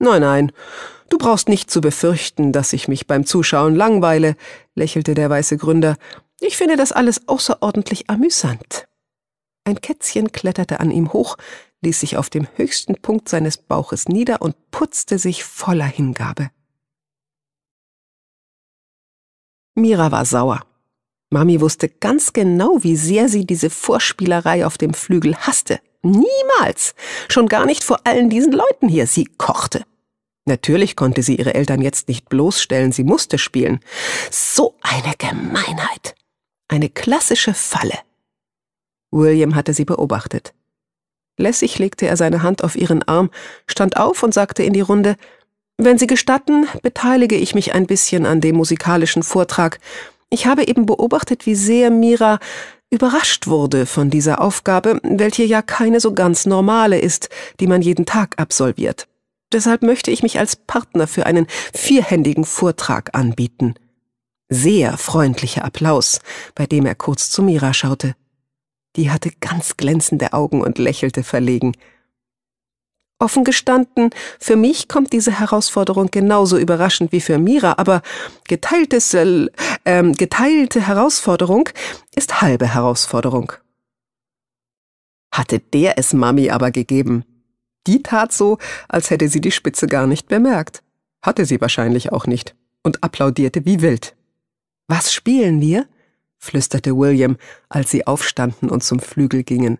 Nein, nein, du brauchst nicht zu befürchten, dass ich mich beim Zuschauen langweile, lächelte der weiße Gründer. Ich finde das alles außerordentlich amüsant. Ein Kätzchen kletterte an ihm hoch, ließ sich auf dem höchsten Punkt seines Bauches nieder und putzte sich voller Hingabe. Mira war sauer. Mami wusste ganz genau, wie sehr sie diese Vorspielerei auf dem Flügel hasste. Niemals. Schon gar nicht vor allen diesen Leuten hier. Sie kochte. Natürlich konnte sie ihre Eltern jetzt nicht bloßstellen, sie musste spielen. So eine Gemeinheit. Eine klassische Falle. William hatte sie beobachtet. Lässig legte er seine Hand auf ihren Arm, stand auf und sagte in die Runde Wenn Sie gestatten, beteilige ich mich ein bisschen an dem musikalischen Vortrag, ich habe eben beobachtet, wie sehr Mira überrascht wurde von dieser Aufgabe, welche ja keine so ganz normale ist, die man jeden Tag absolviert. Deshalb möchte ich mich als Partner für einen vierhändigen Vortrag anbieten. Sehr freundlicher Applaus, bei dem er kurz zu Mira schaute. Die hatte ganz glänzende Augen und lächelte verlegen. Offen gestanden, für mich kommt diese Herausforderung genauso überraschend wie für Mira, aber geteiltes, äh, ähm, geteilte Herausforderung ist halbe Herausforderung. Hatte der es Mami aber gegeben. Die tat so, als hätte sie die Spitze gar nicht bemerkt. Hatte sie wahrscheinlich auch nicht. Und applaudierte wie wild. Was spielen wir? flüsterte William, als sie aufstanden und zum Flügel gingen.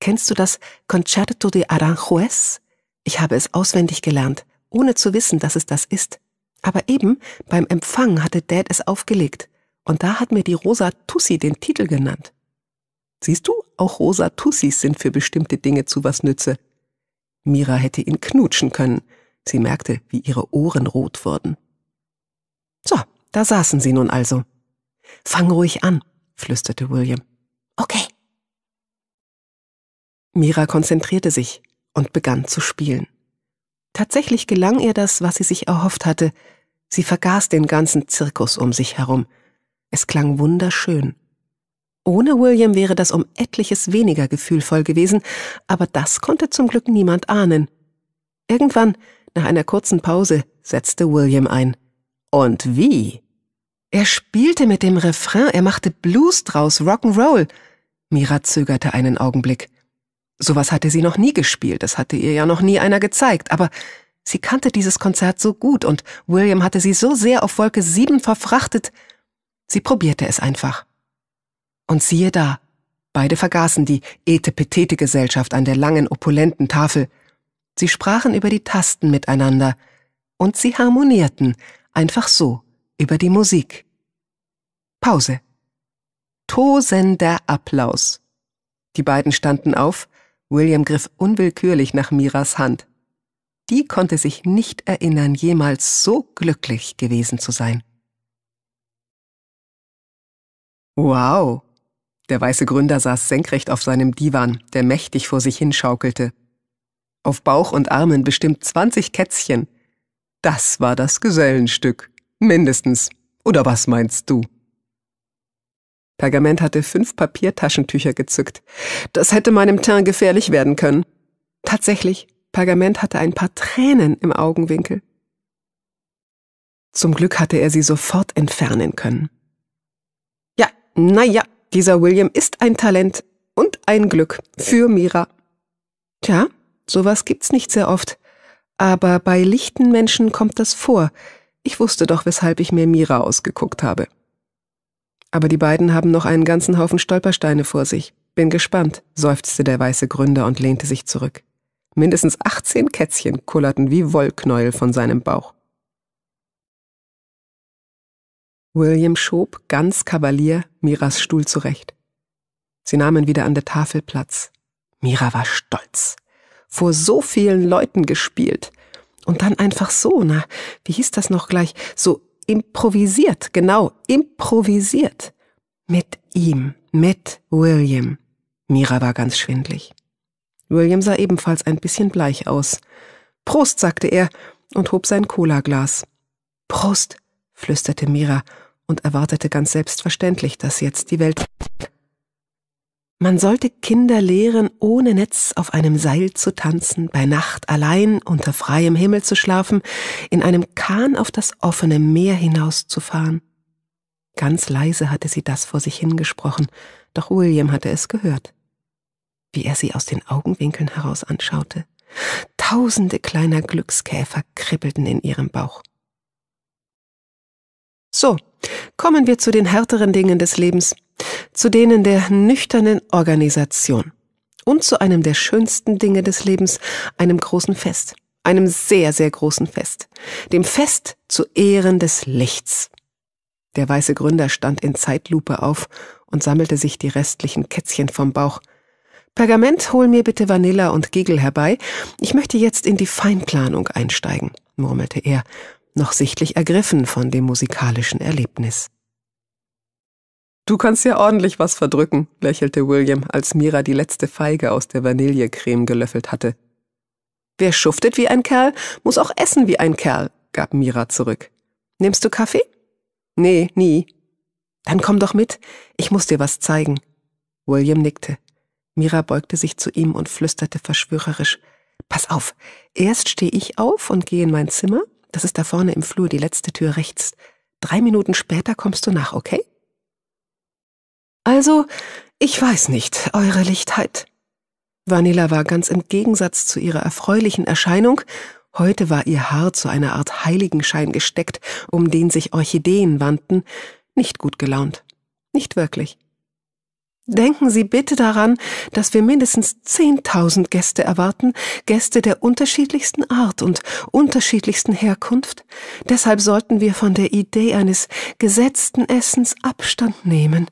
Kennst du das Concerto de Aranjuez? Ich habe es auswendig gelernt, ohne zu wissen, dass es das ist. Aber eben beim Empfang hatte Dad es aufgelegt und da hat mir die Rosa Tussi den Titel genannt. Siehst du, auch Rosa Tussis sind für bestimmte Dinge zu was Nütze. Mira hätte ihn knutschen können. Sie merkte, wie ihre Ohren rot wurden. So, da saßen sie nun also. Fang ruhig an, flüsterte William. Okay. Mira konzentrierte sich und begann zu spielen. Tatsächlich gelang ihr das, was sie sich erhofft hatte. Sie vergaß den ganzen Zirkus um sich herum. Es klang wunderschön. Ohne William wäre das um etliches weniger gefühlvoll gewesen, aber das konnte zum Glück niemand ahnen. Irgendwann, nach einer kurzen Pause, setzte William ein. Und wie? Er spielte mit dem Refrain, er machte Blues draus, Rock'n'Roll. Mira zögerte einen Augenblick. Sowas hatte sie noch nie gespielt, das hatte ihr ja noch nie einer gezeigt, aber sie kannte dieses Konzert so gut und William hatte sie so sehr auf Wolke sieben verfrachtet, sie probierte es einfach. Und siehe da, beide vergaßen die Etepetete-Gesellschaft an der langen, opulenten Tafel. Sie sprachen über die Tasten miteinander und sie harmonierten, einfach so, über die Musik. Pause. Tosender Applaus. Die beiden standen auf, William griff unwillkürlich nach Miras Hand. Die konnte sich nicht erinnern, jemals so glücklich gewesen zu sein. Wow! Der weiße Gründer saß senkrecht auf seinem Divan, der mächtig vor sich hinschaukelte. Auf Bauch und Armen bestimmt 20 Kätzchen. Das war das Gesellenstück. Mindestens. Oder was meinst du? Pergament hatte fünf Papiertaschentücher gezückt. Das hätte meinem Teint gefährlich werden können. Tatsächlich, Pergament hatte ein paar Tränen im Augenwinkel. Zum Glück hatte er sie sofort entfernen können. Ja, naja, dieser William ist ein Talent und ein Glück für Mira. Tja, sowas gibt's nicht sehr oft. Aber bei lichten Menschen kommt das vor. Ich wusste doch, weshalb ich mir Mira ausgeguckt habe. Aber die beiden haben noch einen ganzen Haufen Stolpersteine vor sich. Bin gespannt, seufzte der weiße Gründer und lehnte sich zurück. Mindestens 18 Kätzchen kullerten wie Wollknäuel von seinem Bauch. William schob, ganz Kavalier, Miras Stuhl zurecht. Sie nahmen wieder an der Tafel Platz. Mira war stolz. Vor so vielen Leuten gespielt. Und dann einfach so, na, wie hieß das noch gleich, so improvisiert, genau, improvisiert. Mit ihm, mit William. Mira war ganz schwindlig. William sah ebenfalls ein bisschen bleich aus. Prost, sagte er und hob sein Cola-Glas. Prost, flüsterte Mira und erwartete ganz selbstverständlich, dass jetzt die Welt man sollte Kinder lehren, ohne Netz auf einem Seil zu tanzen, bei Nacht allein unter freiem Himmel zu schlafen, in einem Kahn auf das offene Meer hinauszufahren. Ganz leise hatte sie das vor sich hingesprochen, doch William hatte es gehört, wie er sie aus den Augenwinkeln heraus anschaute. Tausende kleiner Glückskäfer kribbelten in ihrem Bauch. So, kommen wir zu den härteren Dingen des Lebens, zu denen der nüchternen Organisation und zu einem der schönsten Dinge des Lebens, einem großen Fest, einem sehr, sehr großen Fest, dem Fest zu Ehren des Lichts. Der weiße Gründer stand in Zeitlupe auf und sammelte sich die restlichen Kätzchen vom Bauch. Pergament, hol mir bitte Vanilla und Giegel herbei. Ich möchte jetzt in die Feinplanung einsteigen, murmelte er noch sichtlich ergriffen von dem musikalischen Erlebnis. Du kannst ja ordentlich was verdrücken, lächelte William, als Mira die letzte Feige aus der Vanillecreme gelöffelt hatte. Wer schuftet wie ein Kerl, muss auch essen wie ein Kerl, gab Mira zurück. Nimmst du Kaffee? Nee, nie. Dann komm doch mit, ich muss dir was zeigen. William nickte. Mira beugte sich zu ihm und flüsterte verschwörerisch. Pass auf, erst stehe ich auf und gehe in mein Zimmer, das ist da vorne im Flur, die letzte Tür rechts. Drei Minuten später kommst du nach, okay? Also, ich weiß nicht, Eure Lichtheit. Vanilla war ganz im Gegensatz zu ihrer erfreulichen Erscheinung, heute war ihr Haar zu einer Art Heiligenschein gesteckt, um den sich Orchideen wandten, nicht gut gelaunt. Nicht wirklich. Denken Sie bitte daran, dass wir mindestens 10.000 Gäste erwarten, Gäste der unterschiedlichsten Art und unterschiedlichsten Herkunft. Deshalb sollten wir von der Idee eines gesetzten Essens Abstand nehmen.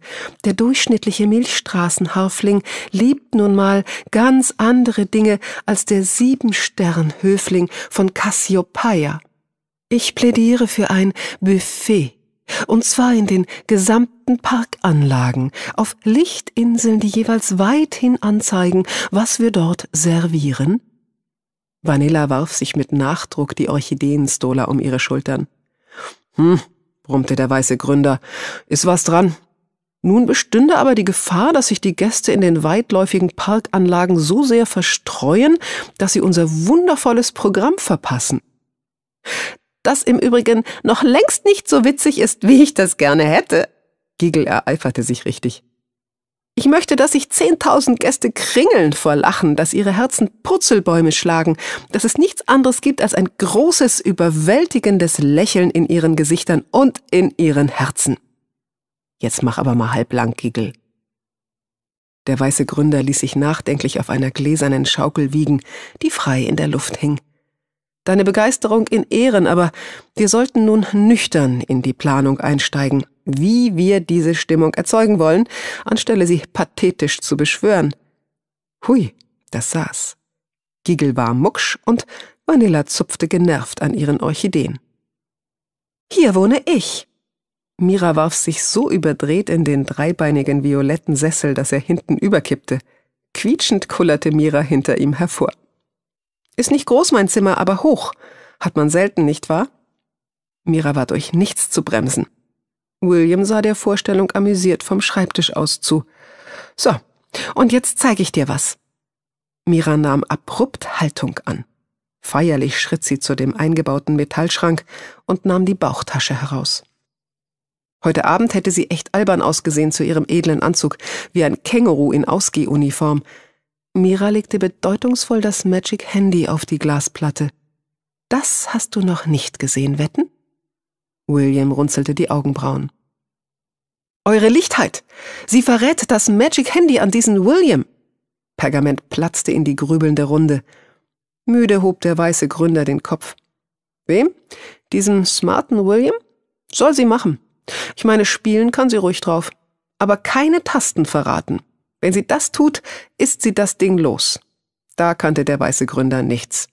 Der durchschnittliche Milchstraßenharfling liebt nun mal ganz andere Dinge als der Siebensternhöfling von Cassiopeia. Ich plädiere für ein Buffet und zwar in den gesamten Parkanlagen, auf Lichtinseln, die jeweils weithin anzeigen, was wir dort servieren? Vanilla warf sich mit Nachdruck die Orchideenstola um ihre Schultern. Hm, brummte der weiße Gründer, ist was dran. Nun bestünde aber die Gefahr, dass sich die Gäste in den weitläufigen Parkanlagen so sehr verstreuen, dass sie unser wundervolles Programm verpassen das im Übrigen noch längst nicht so witzig ist, wie ich das gerne hätte. Giegel ereiferte sich richtig. Ich möchte, dass sich zehntausend Gäste kringeln vor Lachen, dass ihre Herzen Purzelbäume schlagen, dass es nichts anderes gibt als ein großes, überwältigendes Lächeln in ihren Gesichtern und in ihren Herzen. Jetzt mach aber mal halblang, Giegel. Der weiße Gründer ließ sich nachdenklich auf einer gläsernen Schaukel wiegen, die frei in der Luft hing deine Begeisterung in Ehren, aber wir sollten nun nüchtern in die Planung einsteigen, wie wir diese Stimmung erzeugen wollen, anstelle sie pathetisch zu beschwören. Hui, das saß. Gigel war mucksch und Vanilla zupfte genervt an ihren Orchideen. Hier wohne ich. Mira warf sich so überdreht in den dreibeinigen violetten Sessel, dass er hinten überkippte. Quietschend kullerte Mira hinter ihm hervor. Ist nicht groß mein Zimmer, aber hoch. Hat man selten, nicht wahr? Mira war durch nichts zu bremsen. William sah der Vorstellung amüsiert vom Schreibtisch aus zu. So, und jetzt zeige ich dir was. Mira nahm abrupt Haltung an. Feierlich schritt sie zu dem eingebauten Metallschrank und nahm die Bauchtasche heraus. Heute Abend hätte sie echt albern ausgesehen zu ihrem edlen Anzug, wie ein Känguru in Ausgehuniform. Mira legte bedeutungsvoll das Magic Handy auf die Glasplatte. Das hast du noch nicht gesehen, wetten? William runzelte die Augenbrauen. Eure Lichtheit! Sie verrät das Magic Handy an diesen William! Pergament platzte in die grübelnde Runde. Müde hob der weiße Gründer den Kopf. Wem? Diesem smarten William? Soll sie machen. Ich meine, spielen kann sie ruhig drauf. Aber keine Tasten verraten. Wenn sie das tut, ist sie das Ding los. Da kannte der weiße Gründer nichts.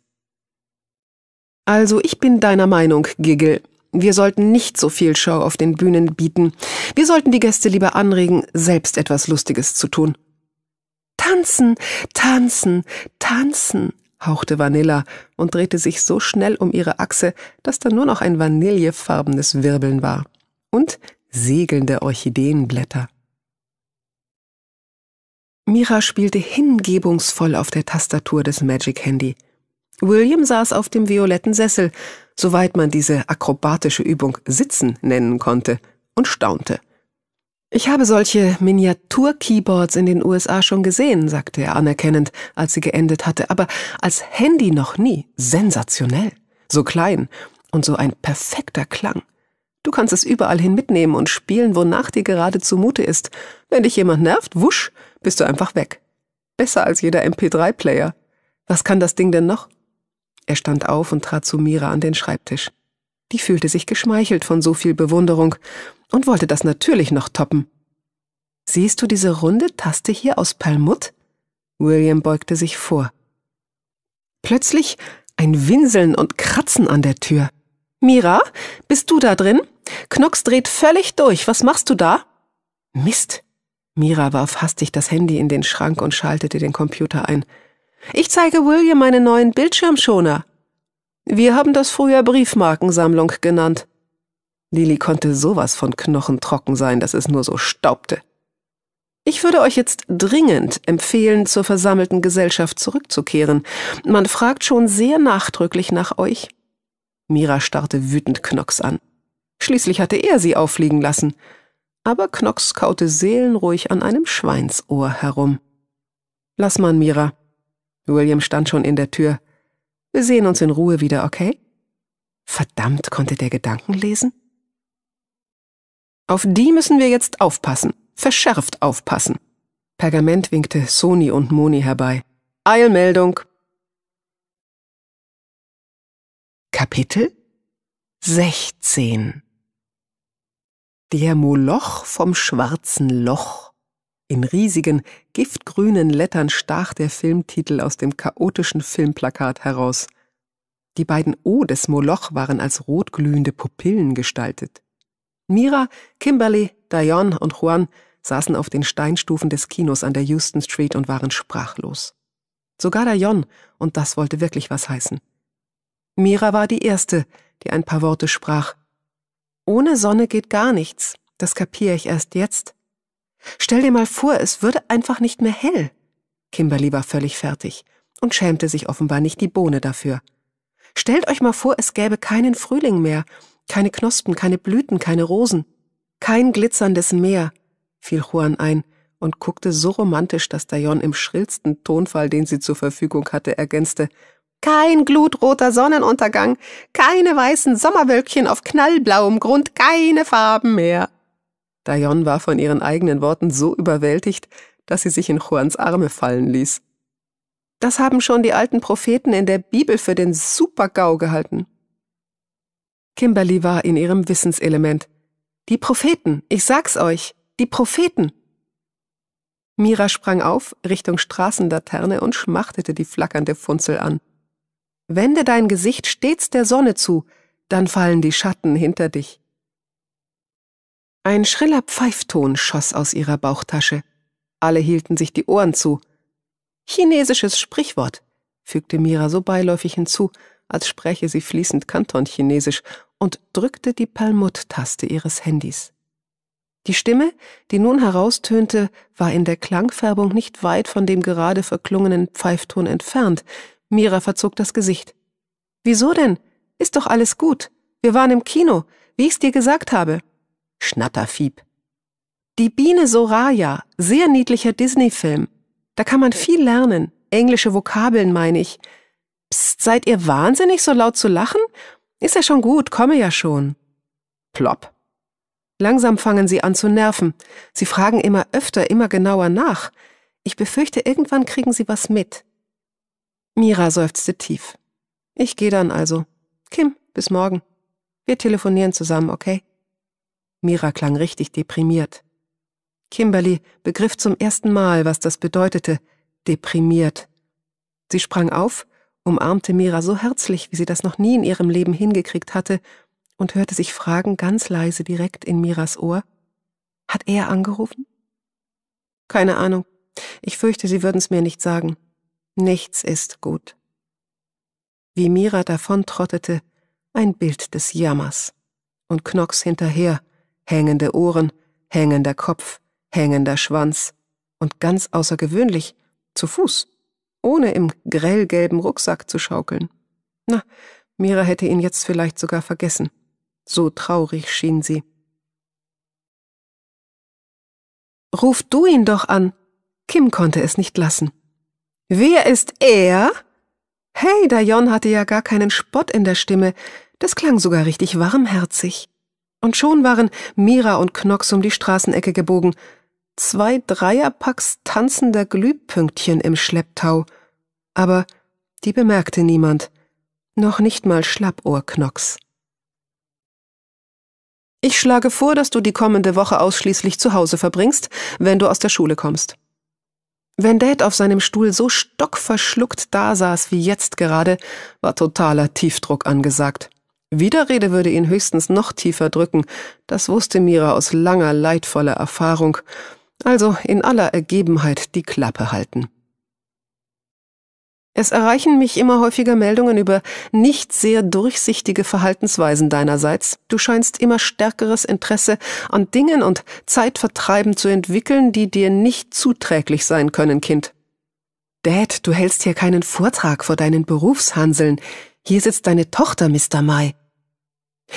Also ich bin deiner Meinung, Giggel. Wir sollten nicht so viel Show auf den Bühnen bieten. Wir sollten die Gäste lieber anregen, selbst etwas Lustiges zu tun. Tanzen, tanzen, tanzen, hauchte Vanilla und drehte sich so schnell um ihre Achse, dass da nur noch ein vanillefarbenes Wirbeln war. Und segelnde Orchideenblätter. Mira spielte hingebungsvoll auf der Tastatur des Magic Handy. William saß auf dem violetten Sessel, soweit man diese akrobatische Übung Sitzen nennen konnte, und staunte. Ich habe solche Miniatur-Keyboards in den USA schon gesehen, sagte er anerkennend, als sie geendet hatte, aber als Handy noch nie. Sensationell. So klein und so ein perfekter Klang. Du kannst es überall hin mitnehmen und spielen, wonach dir gerade zumute ist. Wenn dich jemand nervt, wusch, bist du einfach weg. Besser als jeder MP3-Player. Was kann das Ding denn noch? Er stand auf und trat zu Mira an den Schreibtisch. Die fühlte sich geschmeichelt von so viel Bewunderung und wollte das natürlich noch toppen. Siehst du diese runde Taste hier aus Palmut? William beugte sich vor. Plötzlich ein Winseln und Kratzen an der Tür. Mira, bist du da drin? Knox dreht völlig durch. Was machst du da? Mist, Mira warf hastig das Handy in den Schrank und schaltete den Computer ein. Ich zeige William meinen neuen Bildschirmschoner. Wir haben das früher Briefmarkensammlung genannt. Lily konnte sowas von knochentrocken sein, dass es nur so staubte. Ich würde euch jetzt dringend empfehlen, zur versammelten Gesellschaft zurückzukehren. Man fragt schon sehr nachdrücklich nach euch. Mira starrte wütend Knox an. Schließlich hatte er sie auffliegen lassen aber Knox kaute seelenruhig an einem Schweinsohr herum. Lass mal, Mira. William stand schon in der Tür. Wir sehen uns in Ruhe wieder, okay? Verdammt, konnte der Gedanken lesen? Auf die müssen wir jetzt aufpassen. Verschärft aufpassen. Pergament winkte Soni und Moni herbei. Eilmeldung. Kapitel 16 der Moloch vom schwarzen Loch. In riesigen, giftgrünen Lettern stach der Filmtitel aus dem chaotischen Filmplakat heraus. Die beiden O des Moloch waren als rotglühende Pupillen gestaltet. Mira, Kimberly, Dion und Juan saßen auf den Steinstufen des Kinos an der Houston Street und waren sprachlos. Sogar Dion, und das wollte wirklich was heißen. Mira war die Erste, die ein paar Worte sprach, ohne Sonne geht gar nichts. Das kapiere ich erst jetzt. Stell dir mal vor, es würde einfach nicht mehr hell. Kimberly war völlig fertig und schämte sich offenbar nicht die Bohne dafür. Stellt euch mal vor, es gäbe keinen Frühling mehr, keine Knospen, keine Blüten, keine Rosen, kein glitzerndes Meer, fiel Juan ein und guckte so romantisch, dass Dayon im schrillsten Tonfall, den sie zur Verfügung hatte, ergänzte, kein glutroter Sonnenuntergang, keine weißen Sommerwölkchen auf knallblauem Grund, keine Farben mehr. Dayon war von ihren eigenen Worten so überwältigt, dass sie sich in Juans Arme fallen ließ. Das haben schon die alten Propheten in der Bibel für den Supergau gehalten. Kimberly war in ihrem Wissenselement. Die Propheten, ich sag's euch, die Propheten. Mira sprang auf Richtung Straßenlaterne und schmachtete die flackernde Funzel an. Wende dein Gesicht stets der Sonne zu, dann fallen die Schatten hinter dich. Ein schriller Pfeifton schoss aus ihrer Bauchtasche. Alle hielten sich die Ohren zu. Chinesisches Sprichwort, fügte Mira so beiläufig hinzu, als spreche sie fließend Kantonchinesisch und drückte die Palmut-Taste ihres Handys. Die Stimme, die nun heraustönte, war in der Klangfärbung nicht weit von dem gerade verklungenen Pfeifton entfernt, Mira verzog das Gesicht. Wieso denn? Ist doch alles gut. Wir waren im Kino, wie ich's dir gesagt habe. Schnatterfieb. Die Biene Soraya, sehr niedlicher Disney-Film. Da kann man viel lernen. Englische Vokabeln, meine ich. Psst, seid ihr wahnsinnig, so laut zu lachen? Ist ja schon gut, komme ja schon. Plopp. Langsam fangen sie an zu nerven. Sie fragen immer öfter, immer genauer nach. Ich befürchte, irgendwann kriegen sie was mit. Mira seufzte tief. Ich gehe dann also. Kim, bis morgen. Wir telefonieren zusammen, okay? Mira klang richtig deprimiert. Kimberly begriff zum ersten Mal, was das bedeutete, deprimiert. Sie sprang auf, umarmte Mira so herzlich, wie sie das noch nie in ihrem Leben hingekriegt hatte, und hörte sich fragen ganz leise direkt in Miras Ohr. Hat er angerufen? Keine Ahnung. Ich fürchte, sie würden es mir nicht sagen. Nichts ist gut. Wie Mira davontrottete, ein Bild des Jammers. Und Knox hinterher, hängende Ohren, hängender Kopf, hängender Schwanz und ganz außergewöhnlich, zu Fuß, ohne im grellgelben Rucksack zu schaukeln. Na, Mira hätte ihn jetzt vielleicht sogar vergessen. So traurig schien sie. Ruf du ihn doch an! Kim konnte es nicht lassen. Wer ist er? Hey, Dayon hatte ja gar keinen Spott in der Stimme. Das klang sogar richtig warmherzig. Und schon waren Mira und Knox um die Straßenecke gebogen. Zwei Dreierpacks tanzender Glühpünktchen im Schlepptau. Aber die bemerkte niemand. Noch nicht mal Schlappohr Knox. Ich schlage vor, dass du die kommende Woche ausschließlich zu Hause verbringst, wenn du aus der Schule kommst. Wenn Dad auf seinem Stuhl so stockverschluckt dasaß wie jetzt gerade, war totaler Tiefdruck angesagt. Widerrede würde ihn höchstens noch tiefer drücken, das wusste Mira aus langer, leidvoller Erfahrung. Also in aller Ergebenheit die Klappe halten. Es erreichen mich immer häufiger Meldungen über nicht sehr durchsichtige Verhaltensweisen deinerseits. Du scheinst immer stärkeres Interesse an Dingen und Zeitvertreiben zu entwickeln, die dir nicht zuträglich sein können, Kind. Dad, du hältst hier keinen Vortrag vor deinen Berufshanseln. Hier sitzt deine Tochter, Mr. Mai.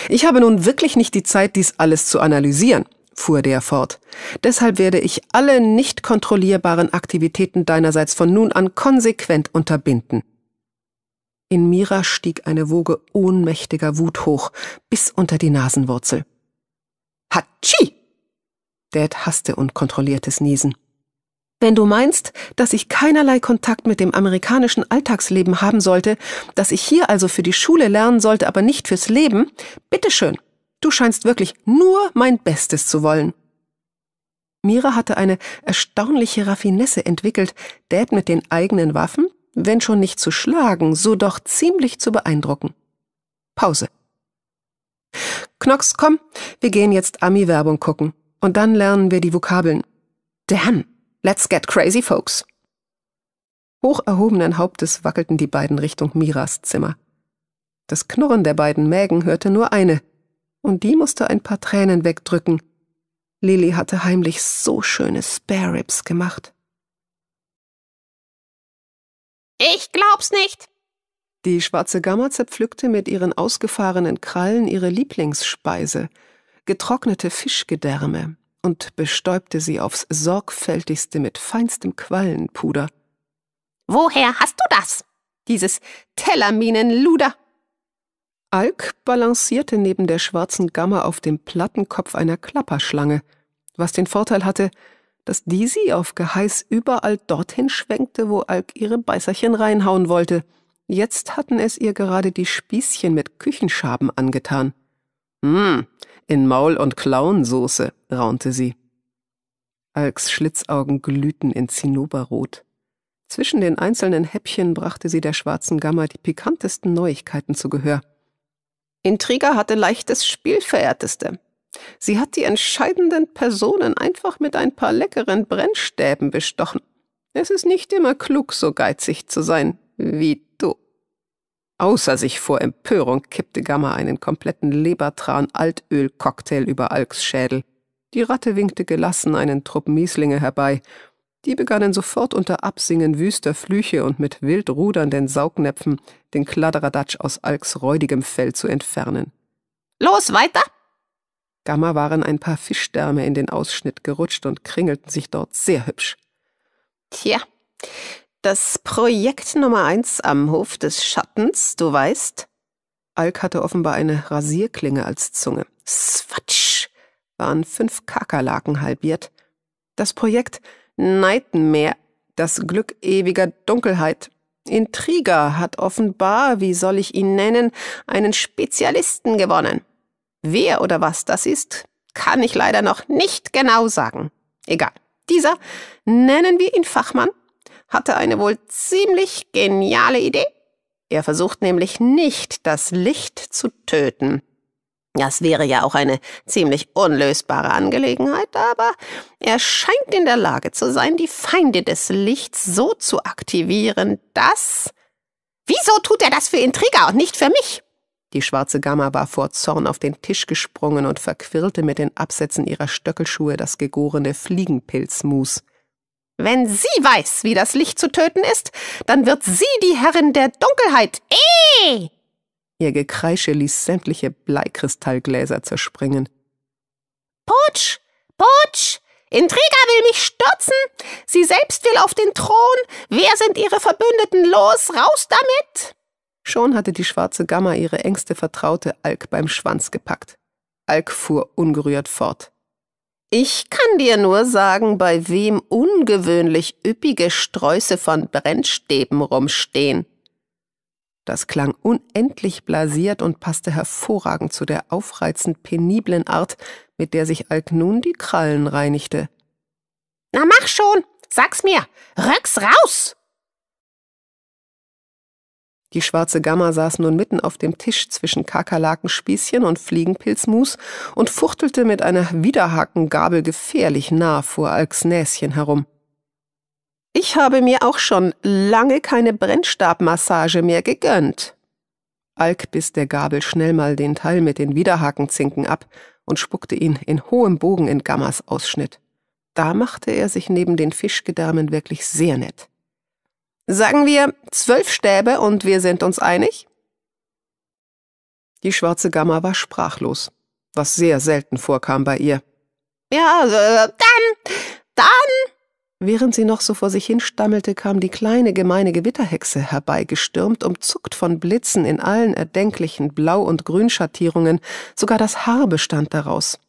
Ich habe nun wirklich nicht die Zeit, dies alles zu analysieren fuhr der fort. Deshalb werde ich alle nicht kontrollierbaren Aktivitäten deinerseits von nun an konsequent unterbinden. In Mira stieg eine Woge ohnmächtiger Wut hoch, bis unter die Nasenwurzel. Hatschi! Dad hasste unkontrolliertes Niesen. Wenn du meinst, dass ich keinerlei Kontakt mit dem amerikanischen Alltagsleben haben sollte, dass ich hier also für die Schule lernen sollte, aber nicht fürs Leben, bitteschön. Du scheinst wirklich nur mein Bestes zu wollen. Mira hatte eine erstaunliche Raffinesse entwickelt, Dad mit den eigenen Waffen, wenn schon nicht zu schlagen, so doch ziemlich zu beeindrucken. Pause. Knox, komm, wir gehen jetzt Ami-Werbung gucken und dann lernen wir die Vokabeln. Damn, let's get crazy, folks. Hoch erhobenen Hauptes wackelten die beiden Richtung Miras Zimmer. Das Knurren der beiden Mägen hörte nur eine, und die musste ein paar Tränen wegdrücken. Lilly hatte heimlich so schöne Spare Ribs gemacht. Ich glaub's nicht! Die schwarze Gamma zerpflückte mit ihren ausgefahrenen Krallen ihre Lieblingsspeise, getrocknete Fischgedärme, und bestäubte sie aufs sorgfältigste mit feinstem Quallenpuder. Woher hast du das? Dieses Tellerminenluder! Alk balancierte neben der schwarzen Gamma auf dem Plattenkopf einer Klapperschlange, was den Vorteil hatte, dass die sie auf Geheiß überall dorthin schwenkte, wo Alk ihre Beißerchen reinhauen wollte. Jetzt hatten es ihr gerade die Spießchen mit Küchenschaben angetan. Hm, in Maul- und Klauensoße, raunte sie. Alks Schlitzaugen glühten in Zinnoberrot. Zwischen den einzelnen Häppchen brachte sie der schwarzen Gamma die pikantesten Neuigkeiten zu Gehör. Intriga hatte leichtes Spiel, verehrteste. Sie hat die entscheidenden Personen einfach mit ein paar leckeren Brennstäben bestochen. Es ist nicht immer klug, so geizig zu sein wie du. Außer sich vor Empörung kippte Gamma einen kompletten Lebertran-Altöl-Cocktail über Alks Schädel. Die Ratte winkte gelassen einen Trupp Mieslinge herbei die begannen sofort unter Absingen wüster Flüche und mit wild rudernden Saugnäpfen den Kladderadatsch aus Alks räudigem Fell zu entfernen. Los, weiter! Gamma waren ein paar Fischdärme in den Ausschnitt gerutscht und kringelten sich dort sehr hübsch. Tja, das Projekt Nummer eins am Hof des Schattens, du weißt? Alk hatte offenbar eine Rasierklinge als Zunge. Swatsch! waren fünf Kakerlaken halbiert. Das Projekt Nightmare, das Glück ewiger Dunkelheit. Intriga hat offenbar, wie soll ich ihn nennen, einen Spezialisten gewonnen. Wer oder was das ist, kann ich leider noch nicht genau sagen. Egal. Dieser, nennen wir ihn Fachmann, hatte eine wohl ziemlich geniale Idee. Er versucht nämlich nicht, das Licht zu töten. Das wäre ja auch eine ziemlich unlösbare Angelegenheit, aber er scheint in der Lage zu sein, die Feinde des Lichts so zu aktivieren, dass... Wieso tut er das für Intriga und nicht für mich? Die schwarze Gamma war vor Zorn auf den Tisch gesprungen und verquirlte mit den Absätzen ihrer Stöckelschuhe das gegorene Fliegenpilzmus. Wenn sie weiß, wie das Licht zu töten ist, dann wird sie die Herrin der Dunkelheit. Eh! Ihr Gekreische ließ sämtliche Bleikristallgläser zerspringen. Putsch! Putsch! Intriga will mich stürzen! Sie selbst will auf den Thron! Wer sind ihre Verbündeten los? Raus damit! Schon hatte die schwarze Gamma ihre engste Vertraute Alk beim Schwanz gepackt. Alk fuhr ungerührt fort. Ich kann dir nur sagen, bei wem ungewöhnlich üppige Sträuße von Brennstäben rumstehen. Das klang unendlich blasiert und passte hervorragend zu der aufreizend peniblen Art, mit der sich Alk nun die Krallen reinigte. Na mach schon, sag's mir, rück's raus! Die schwarze Gamma saß nun mitten auf dem Tisch zwischen Kakerlakenspießchen und Fliegenpilzmus und fuchtelte mit einer Widerhakengabel gefährlich nah vor Alks Näschen herum. Ich habe mir auch schon lange keine Brennstabmassage mehr gegönnt. Alk biss der Gabel schnell mal den Teil mit den Widerhakenzinken ab und spuckte ihn in hohem Bogen in Gammas Ausschnitt. Da machte er sich neben den Fischgedärmen wirklich sehr nett. Sagen wir zwölf Stäbe und wir sind uns einig? Die schwarze Gamma war sprachlos, was sehr selten vorkam bei ihr. Ja, also, äh, dann, dann, Während sie noch so vor sich hin stammelte, kam die kleine gemeine Gewitterhexe herbeigestürmt, umzuckt von Blitzen in allen erdenklichen Blau- und Grünschattierungen, sogar das Haar bestand daraus.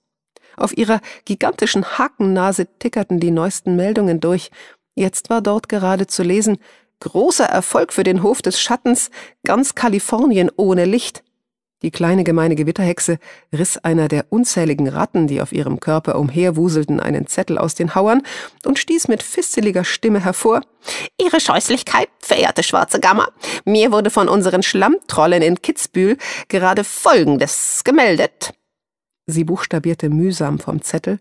Auf ihrer gigantischen Hakennase tickerten die neuesten Meldungen durch. Jetzt war dort gerade zu lesen, großer Erfolg für den Hof des Schattens, ganz Kalifornien ohne Licht. Die kleine gemeine Gewitterhexe riss einer der unzähligen Ratten, die auf ihrem Körper umherwuselten, einen Zettel aus den Hauern und stieß mit fisteliger Stimme hervor. Ihre Scheußlichkeit, verehrte schwarze Gamma, mir wurde von unseren Schlammtrollen in Kitzbühel gerade Folgendes gemeldet. Sie buchstabierte mühsam vom Zettel.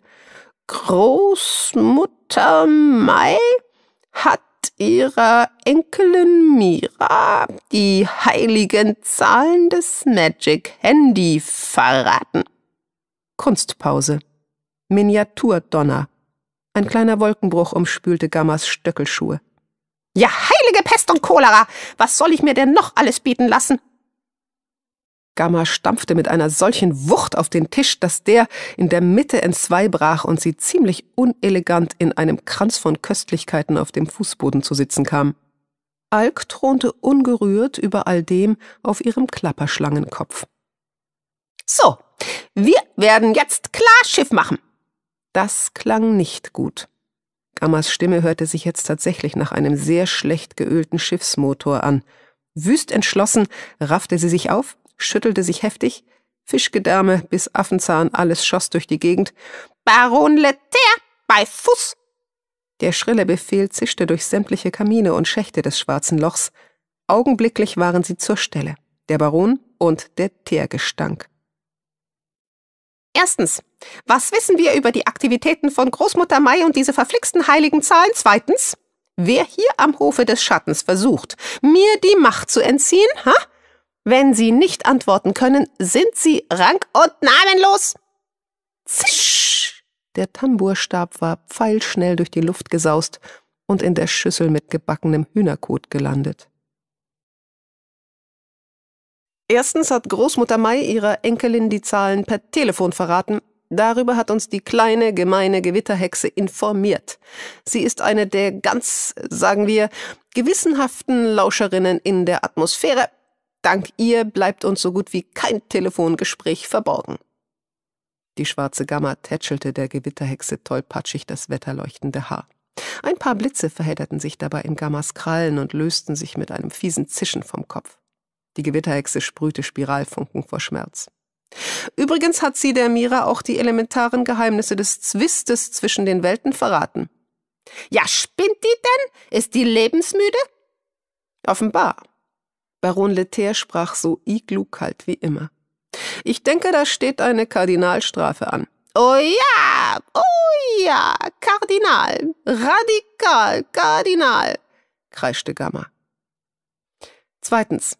Großmutter Mai hat hat ihrer Enkelin Mira die heiligen Zahlen des Magic Handy verraten. Kunstpause. Miniaturdonner. Ein kleiner Wolkenbruch umspülte Gammas Stöckelschuhe. Ja, heilige Pest und Cholera! Was soll ich mir denn noch alles bieten lassen? Gamma stampfte mit einer solchen Wucht auf den Tisch, dass der in der Mitte entzwei brach und sie ziemlich unelegant in einem Kranz von Köstlichkeiten auf dem Fußboden zu sitzen kam. Alk thronte ungerührt über all dem auf ihrem Klapperschlangenkopf. So, wir werden jetzt klar Schiff machen. Das klang nicht gut. Gammas Stimme hörte sich jetzt tatsächlich nach einem sehr schlecht geölten Schiffsmotor an. Wüst entschlossen raffte sie sich auf, schüttelte sich heftig. Fischgedärme bis Affenzahn, alles schoss durch die Gegend. Baron Leterre, bei Fuß! Der schrille Befehl zischte durch sämtliche Kamine und Schächte des schwarzen Lochs. Augenblicklich waren sie zur Stelle. Der Baron und der Teergestank. Erstens, was wissen wir über die Aktivitäten von Großmutter Mai und diese verflixten heiligen Zahlen? Zweitens, wer hier am Hofe des Schattens versucht, mir die Macht zu entziehen, ha? Wenn Sie nicht antworten können, sind Sie rank- und namenlos. Zisch! Der Tamburstab war pfeilschnell durch die Luft gesaust und in der Schüssel mit gebackenem Hühnerkot gelandet. Erstens hat Großmutter Mai ihrer Enkelin die Zahlen per Telefon verraten. Darüber hat uns die kleine, gemeine Gewitterhexe informiert. Sie ist eine der ganz, sagen wir, gewissenhaften Lauscherinnen in der Atmosphäre Dank ihr bleibt uns so gut wie kein Telefongespräch verborgen. Die schwarze Gamma tätschelte der Gewitterhexe tollpatschig das wetterleuchtende Haar. Ein paar Blitze verhedderten sich dabei in Gammas Krallen und lösten sich mit einem fiesen Zischen vom Kopf. Die Gewitterhexe sprühte Spiralfunken vor Schmerz. Übrigens hat sie der Mira auch die elementaren Geheimnisse des Zwistes zwischen den Welten verraten. Ja, spinnt die denn? Ist die lebensmüde? Offenbar. Baron Leter sprach so iglukalt wie immer. Ich denke, da steht eine Kardinalstrafe an. Oh ja, oh ja, Kardinal, radikal, Kardinal, kreischte Gamma. Zweitens.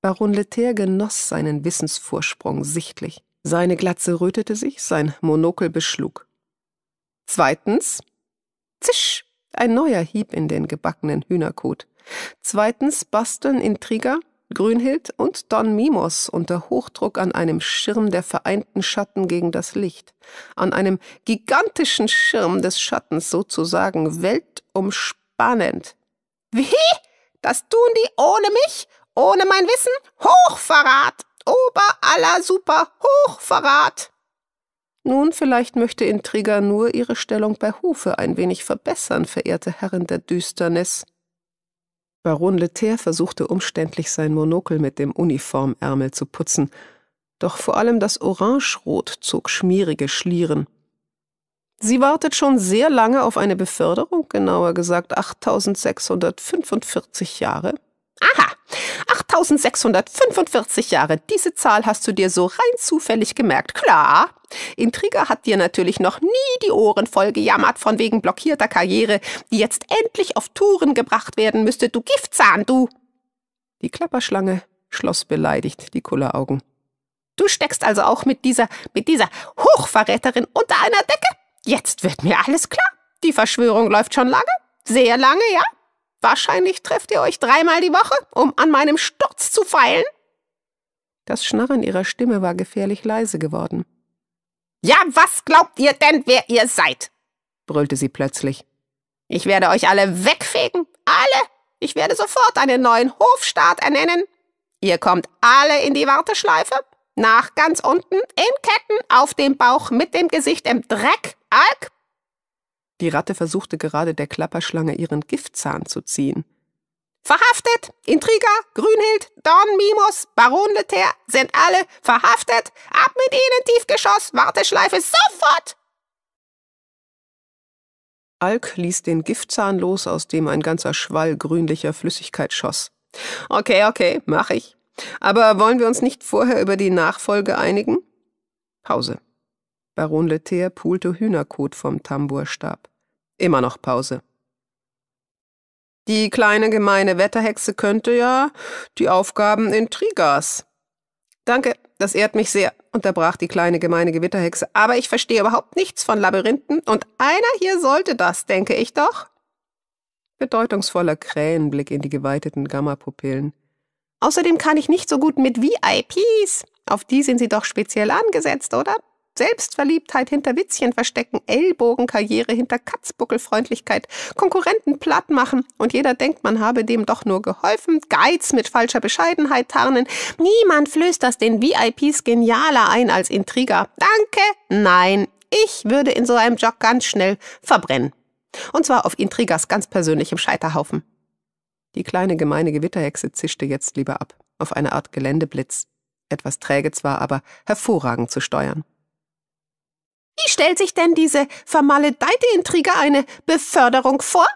Baron Leter genoss seinen Wissensvorsprung sichtlich. Seine Glatze rötete sich, sein Monokel beschlug. Zweitens. Zisch, ein neuer Hieb in den gebackenen Hühnerkot. Zweitens basteln Intriger, Grünhild und Don Mimos unter Hochdruck an einem Schirm der vereinten Schatten gegen das Licht, an einem gigantischen Schirm des Schattens sozusagen weltumspannend. Wie? Das tun die ohne mich? Ohne mein Wissen? Hochverrat! Ober aller Super Hochverrat! Nun, vielleicht möchte Intriger nur ihre Stellung bei Hufe ein wenig verbessern, verehrte Herren der Düsternis. Baron Leter versuchte umständlich sein Monokel mit dem Uniformärmel zu putzen, doch vor allem das Orangerot zog schmierige Schlieren. Sie wartet schon sehr lange auf eine Beförderung, genauer gesagt 8645 Jahre, Aha, 8645 Jahre. Diese Zahl hast du dir so rein zufällig gemerkt. Klar. Intriga hat dir natürlich noch nie die Ohren voll gejammert von wegen blockierter Karriere, die jetzt endlich auf Touren gebracht werden müsste. Du Giftzahn, du! Die Klapperschlange schloss beleidigt die Kulleraugen. Du steckst also auch mit dieser, mit dieser Hochverräterin unter einer Decke? Jetzt wird mir alles klar. Die Verschwörung läuft schon lange. Sehr lange, ja? Wahrscheinlich trefft ihr euch dreimal die Woche, um an meinem Sturz zu feilen. Das Schnarren ihrer Stimme war gefährlich leise geworden. Ja, was glaubt ihr denn, wer ihr seid? brüllte sie plötzlich. Ich werde euch alle wegfegen, alle. Ich werde sofort einen neuen Hofstaat ernennen. Ihr kommt alle in die Warteschleife, nach ganz unten, in Ketten, auf dem Bauch, mit dem Gesicht im Dreck, Alk, die Ratte versuchte gerade der Klapperschlange ihren Giftzahn zu ziehen. Verhaftet! Intriger, Grünhild, Don Mimos, Baron Leter sind alle verhaftet! Ab mit ihnen, Tiefgeschoss, Warteschleife, sofort! Alk ließ den Giftzahn los, aus dem ein ganzer Schwall grünlicher Flüssigkeit schoss. Okay, okay, mach ich. Aber wollen wir uns nicht vorher über die Nachfolge einigen? Pause. Baron Lether pulte Hühnerkot vom Tamburstab. Immer noch Pause. Die kleine gemeine Wetterhexe könnte ja die Aufgaben in Trigas. Danke, das ehrt mich sehr, unterbrach die kleine gemeine Gewitterhexe. Aber ich verstehe überhaupt nichts von Labyrinthen und einer hier sollte das, denke ich doch. Bedeutungsvoller Krähenblick in die geweiteten Gammapupillen. Außerdem kann ich nicht so gut mit VIPs. Auf die sind sie doch speziell angesetzt, oder? Selbstverliebtheit hinter Witzchen verstecken, Ellbogenkarriere hinter Katzbuckelfreundlichkeit, Konkurrenten platt machen und jeder denkt, man habe dem doch nur geholfen, Geiz mit falscher Bescheidenheit tarnen. Niemand flößt das den VIPs genialer ein als Intriger. Danke, nein, ich würde in so einem Job ganz schnell verbrennen. Und zwar auf Intrigas ganz persönlichem Scheiterhaufen. Die kleine gemeine Gewitterhexe zischte jetzt lieber ab, auf eine Art Geländeblitz, etwas träge zwar, aber hervorragend zu steuern. Wie stellt sich denn diese vermaledeite Intrige eine Beförderung vor?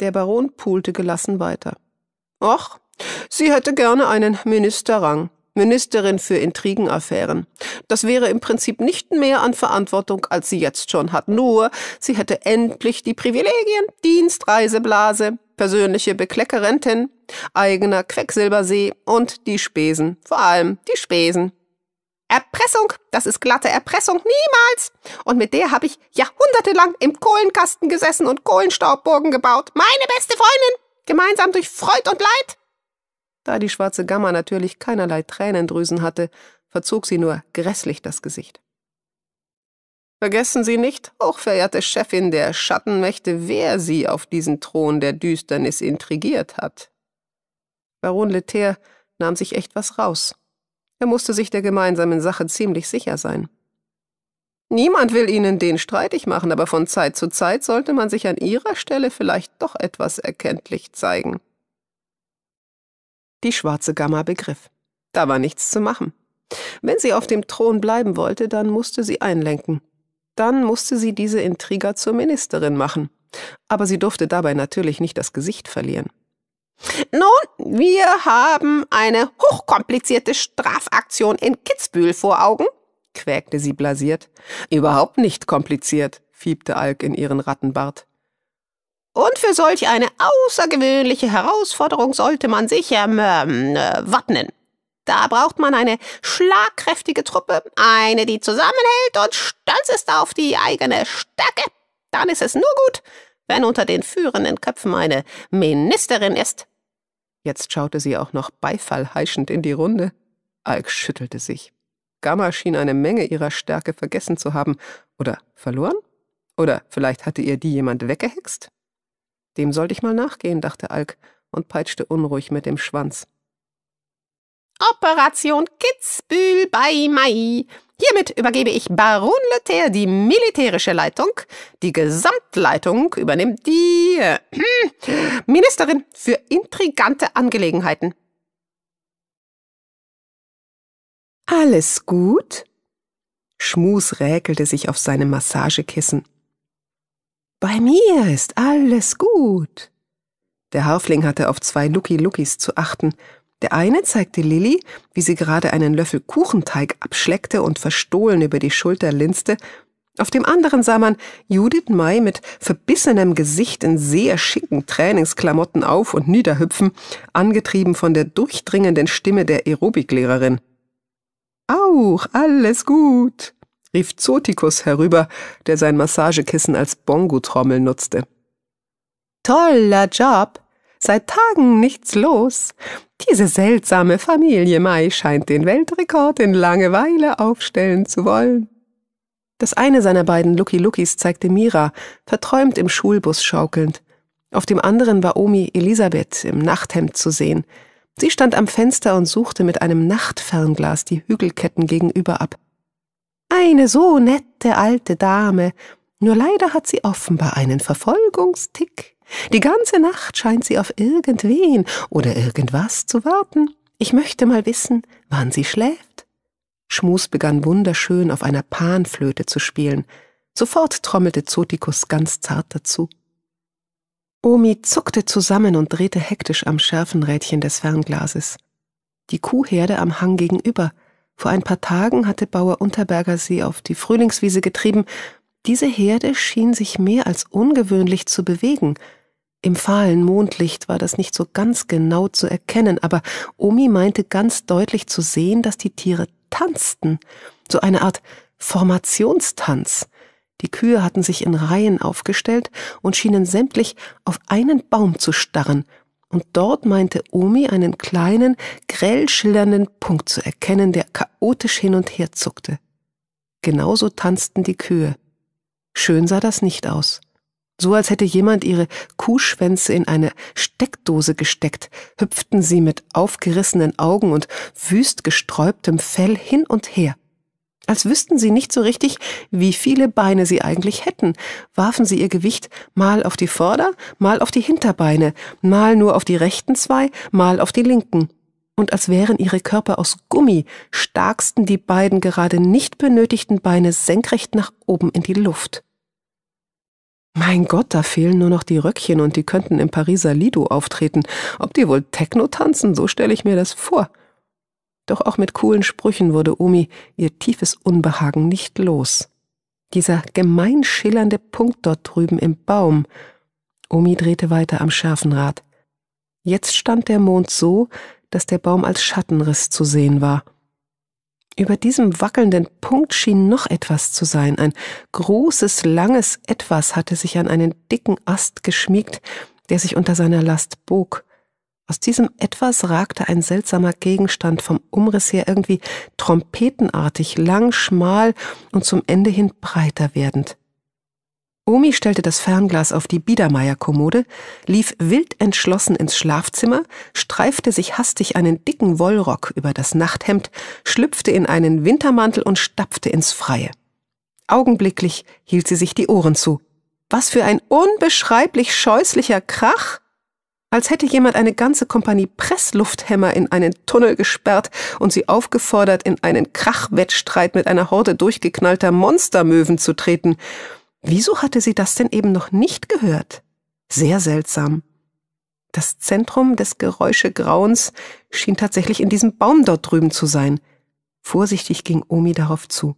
Der Baron pulte gelassen weiter. Och, sie hätte gerne einen Ministerrang, Ministerin für Intrigenaffären. Das wäre im Prinzip nicht mehr an Verantwortung, als sie jetzt schon hat. Nur, sie hätte endlich die Privilegien, Dienstreiseblase, persönliche Bekleckerentin, eigener Quecksilbersee und die Spesen, vor allem die Spesen. Erpressung, das ist glatte Erpressung, niemals. Und mit der habe ich jahrhundertelang im Kohlenkasten gesessen und Kohlenstaubburgen gebaut. Meine beste Freundin, gemeinsam durch Freud und Leid. Da die schwarze Gamma natürlich keinerlei Tränendrüsen hatte, verzog sie nur grässlich das Gesicht. Vergessen Sie nicht, hochverehrte Chefin der Schattenmächte, wer Sie auf diesen Thron der Düsternis intrigiert hat. Baron Leter nahm sich echt was raus. Er musste sich der gemeinsamen Sache ziemlich sicher sein. Niemand will Ihnen den streitig machen, aber von Zeit zu Zeit sollte man sich an Ihrer Stelle vielleicht doch etwas erkenntlich zeigen. Die schwarze Gamma begriff. Da war nichts zu machen. Wenn sie auf dem Thron bleiben wollte, dann musste sie einlenken. Dann musste sie diese Intriger zur Ministerin machen. Aber sie durfte dabei natürlich nicht das Gesicht verlieren. Nun, wir haben eine hochkomplizierte Strafaktion in Kitzbühel vor Augen, quäkte sie blasiert. Überhaupt nicht kompliziert, fiebte Alk in ihren Rattenbart. Und für solch eine außergewöhnliche Herausforderung sollte man sich ähm, ähm äh, wappnen. Da braucht man eine schlagkräftige Truppe, eine, die zusammenhält und stolz ist auf die eigene Stärke. Dann ist es nur gut, wenn unter den führenden Köpfen eine Ministerin ist. Jetzt schaute sie auch noch beifallheischend in die Runde. Alk schüttelte sich. Gamma schien eine Menge ihrer Stärke vergessen zu haben. Oder verloren? Oder vielleicht hatte ihr die jemand weggehext? Dem sollte ich mal nachgehen, dachte Alk und peitschte unruhig mit dem Schwanz. Operation Kitzbühel bei Mai. Hiermit übergebe ich Baron Leterre die militärische Leitung. Die Gesamtleitung übernimmt die äh, [CLEARS THROAT] Ministerin für intrigante Angelegenheiten. Alles gut? Schmus räkelte sich auf seinem Massagekissen. Bei mir ist alles gut. Der Harfling hatte auf zwei Lucky Luckys zu achten, der eine zeigte Lilli, wie sie gerade einen Löffel Kuchenteig abschleckte und verstohlen über die Schulter linste, auf dem anderen sah man Judith May mit verbissenem Gesicht in sehr schicken Trainingsklamotten auf und niederhüpfen, angetrieben von der durchdringenden Stimme der Aerobiklehrerin. Auch alles gut, rief Zotikus herüber, der sein Massagekissen als Bongo-Trommel nutzte. Toller Job, seit Tagen nichts los. Diese seltsame Familie Mai scheint den Weltrekord in Langeweile aufstellen zu wollen. Das eine seiner beiden Lucky Lookies zeigte Mira, verträumt im Schulbus schaukelnd. Auf dem anderen war Omi Elisabeth im Nachthemd zu sehen. Sie stand am Fenster und suchte mit einem Nachtfernglas die Hügelketten gegenüber ab. Eine so nette alte Dame, nur leider hat sie offenbar einen Verfolgungstick. Die ganze Nacht scheint sie auf irgendwen oder irgendwas zu warten. Ich möchte mal wissen, wann sie schläft. Schmus begann wunderschön auf einer Panflöte zu spielen. Sofort trommelte Zotikus ganz zart dazu. Omi zuckte zusammen und drehte hektisch am Schärfenrädchen des Fernglases. Die Kuhherde am Hang gegenüber. Vor ein paar Tagen hatte Bauer Unterberger sie auf die Frühlingswiese getrieben. Diese Herde schien sich mehr als ungewöhnlich zu bewegen – im fahlen Mondlicht war das nicht so ganz genau zu erkennen, aber Omi meinte ganz deutlich zu sehen, dass die Tiere tanzten, so eine Art Formationstanz. Die Kühe hatten sich in Reihen aufgestellt und schienen sämtlich auf einen Baum zu starren, und dort meinte Omi einen kleinen, grell schildernden Punkt zu erkennen, der chaotisch hin und her zuckte. Genauso tanzten die Kühe. Schön sah das nicht aus. So als hätte jemand ihre Kuhschwänze in eine Steckdose gesteckt, hüpften sie mit aufgerissenen Augen und wüst gesträubtem Fell hin und her. Als wüssten sie nicht so richtig, wie viele Beine sie eigentlich hätten, warfen sie ihr Gewicht mal auf die Vorder-, mal auf die Hinterbeine, mal nur auf die rechten zwei, mal auf die linken. Und als wären ihre Körper aus Gummi, starksten die beiden gerade nicht benötigten Beine senkrecht nach oben in die Luft. Mein Gott, da fehlen nur noch die Röckchen und die könnten im Pariser Lido auftreten. Ob die wohl Techno tanzen, so stelle ich mir das vor. Doch auch mit coolen Sprüchen wurde Omi ihr tiefes Unbehagen nicht los. Dieser gemein schillernde Punkt dort drüben im Baum. Omi drehte weiter am scharfen Rad. Jetzt stand der Mond so, dass der Baum als Schattenriss zu sehen war. Über diesem wackelnden Punkt schien noch etwas zu sein. Ein großes, langes Etwas hatte sich an einen dicken Ast geschmiegt, der sich unter seiner Last bog. Aus diesem Etwas ragte ein seltsamer Gegenstand vom Umriss her irgendwie trompetenartig, lang, schmal und zum Ende hin breiter werdend. Omi stellte das Fernglas auf die Biedermeierkommode, lief wild entschlossen ins Schlafzimmer, streifte sich hastig einen dicken Wollrock über das Nachthemd, schlüpfte in einen Wintermantel und stapfte ins Freie. Augenblicklich hielt sie sich die Ohren zu. Was für ein unbeschreiblich scheußlicher Krach! Als hätte jemand eine ganze Kompanie Presslufthämmer in einen Tunnel gesperrt und sie aufgefordert, in einen Krachwettstreit mit einer Horde durchgeknallter Monstermöwen zu treten. Wieso hatte sie das denn eben noch nicht gehört? Sehr seltsam. Das Zentrum des Geräuschegrauens schien tatsächlich in diesem Baum dort drüben zu sein. Vorsichtig ging Omi darauf zu.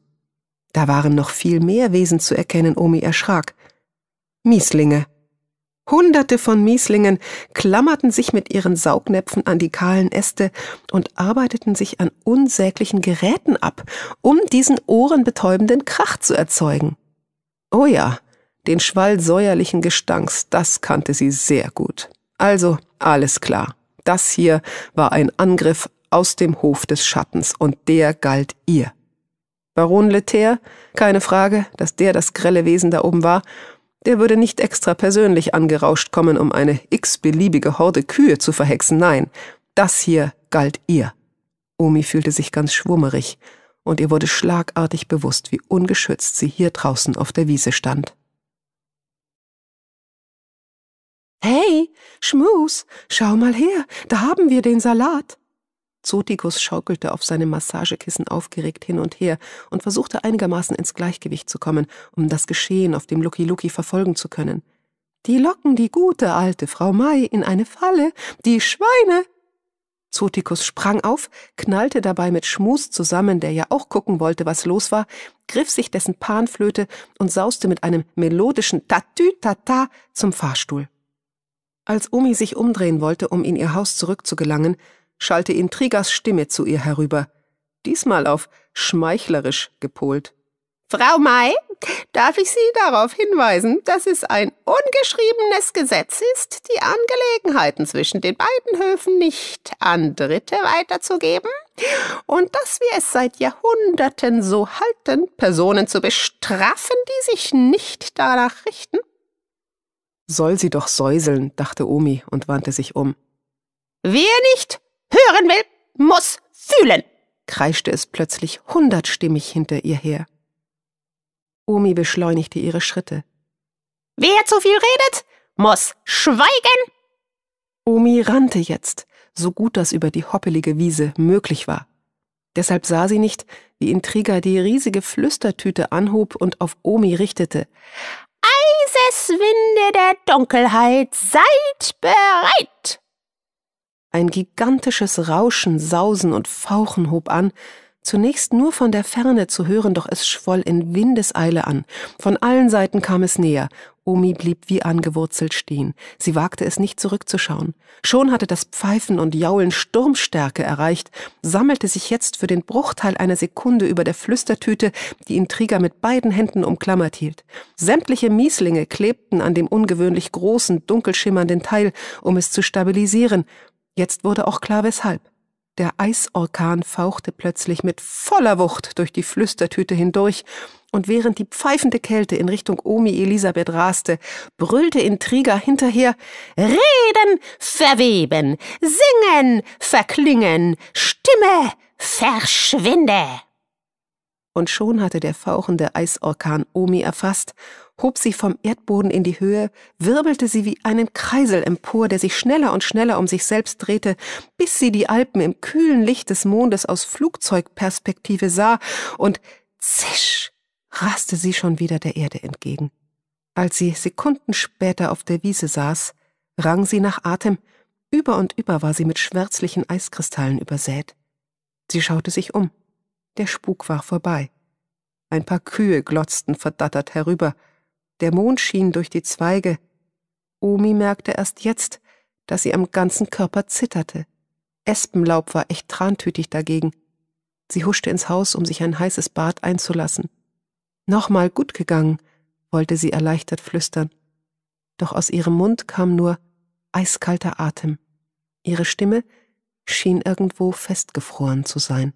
Da waren noch viel mehr Wesen zu erkennen, Omi erschrak. Mieslinge. Hunderte von Mieslingen klammerten sich mit ihren Saugnäpfen an die kahlen Äste und arbeiteten sich an unsäglichen Geräten ab, um diesen ohrenbetäubenden Krach zu erzeugen. Oh ja, den Schwall säuerlichen Gestanks, das kannte sie sehr gut. Also, alles klar. Das hier war ein Angriff aus dem Hof des Schattens und der galt ihr. Baron Leterre, keine Frage, dass der das grelle Wesen da oben war, der würde nicht extra persönlich angerauscht kommen, um eine x-beliebige Horde Kühe zu verhexen, nein, das hier galt ihr. Omi fühlte sich ganz schwummerig, und ihr wurde schlagartig bewusst, wie ungeschützt sie hier draußen auf der Wiese stand. Hey, Schmus, schau mal her, da haben wir den Salat. Zotikus schaukelte auf seinem Massagekissen aufgeregt hin und her und versuchte einigermaßen ins Gleichgewicht zu kommen, um das Geschehen auf dem Lucky Lucky verfolgen zu können. Die locken die gute alte Frau Mai in eine Falle, die Schweine. Zotikus sprang auf, knallte dabei mit Schmus zusammen, der ja auch gucken wollte, was los war, griff sich dessen Panflöte und sauste mit einem melodischen Tatü-Tata zum Fahrstuhl. Als Omi sich umdrehen wollte, um in ihr Haus zurückzugelangen, schallte ihn Trigas Stimme zu ihr herüber, diesmal auf schmeichlerisch gepolt. Frau Mai, darf ich Sie darauf hinweisen, dass es ein ungeschriebenes Gesetz ist, die Angelegenheiten zwischen den beiden Höfen nicht an Dritte weiterzugeben und dass wir es seit Jahrhunderten so halten, Personen zu bestrafen, die sich nicht danach richten? Soll sie doch säuseln, dachte Omi und wandte sich um. Wer nicht hören will, muss fühlen, kreischte es plötzlich hundertstimmig hinter ihr her. Omi beschleunigte ihre Schritte. Wer zu viel redet, muss schweigen! Omi rannte jetzt, so gut das über die hoppelige Wiese möglich war. Deshalb sah sie nicht, wie Intriga die riesige Flüstertüte anhob und auf Omi richtete. Eiseswinde der Dunkelheit, seid bereit! Ein gigantisches Rauschen, Sausen und Fauchen hob an, Zunächst nur von der Ferne zu hören, doch es schwoll in Windeseile an. Von allen Seiten kam es näher. Omi blieb wie angewurzelt stehen. Sie wagte es nicht zurückzuschauen. Schon hatte das Pfeifen und Jaulen Sturmstärke erreicht, sammelte sich jetzt für den Bruchteil einer Sekunde über der Flüstertüte, die ihn Trigger mit beiden Händen umklammert hielt. Sämtliche Mieslinge klebten an dem ungewöhnlich großen, dunkelschimmernden Teil, um es zu stabilisieren. Jetzt wurde auch klar, weshalb. Der Eisorkan fauchte plötzlich mit voller Wucht durch die Flüstertüte hindurch, und während die pfeifende Kälte in Richtung Omi Elisabeth raste, brüllte Intriga hinterher Reden, verweben, singen, verklingen, Stimme, verschwinde. Und schon hatte der fauchende Eisorkan Omi erfasst hob sie vom Erdboden in die Höhe, wirbelte sie wie einen Kreisel empor, der sich schneller und schneller um sich selbst drehte, bis sie die Alpen im kühlen Licht des Mondes aus Flugzeugperspektive sah, und zisch raste sie schon wieder der Erde entgegen. Als sie Sekunden später auf der Wiese saß, rang sie nach Atem, über und über war sie mit schwärzlichen Eiskristallen übersät. Sie schaute sich um. Der Spuk war vorbei. Ein paar Kühe glotzten verdattert herüber, der Mond schien durch die Zweige. Omi merkte erst jetzt, dass sie am ganzen Körper zitterte. Espenlaub war echt trantütig dagegen. Sie huschte ins Haus, um sich ein heißes Bad einzulassen. Nochmal gut gegangen, wollte sie erleichtert flüstern. Doch aus ihrem Mund kam nur eiskalter Atem. Ihre Stimme schien irgendwo festgefroren zu sein.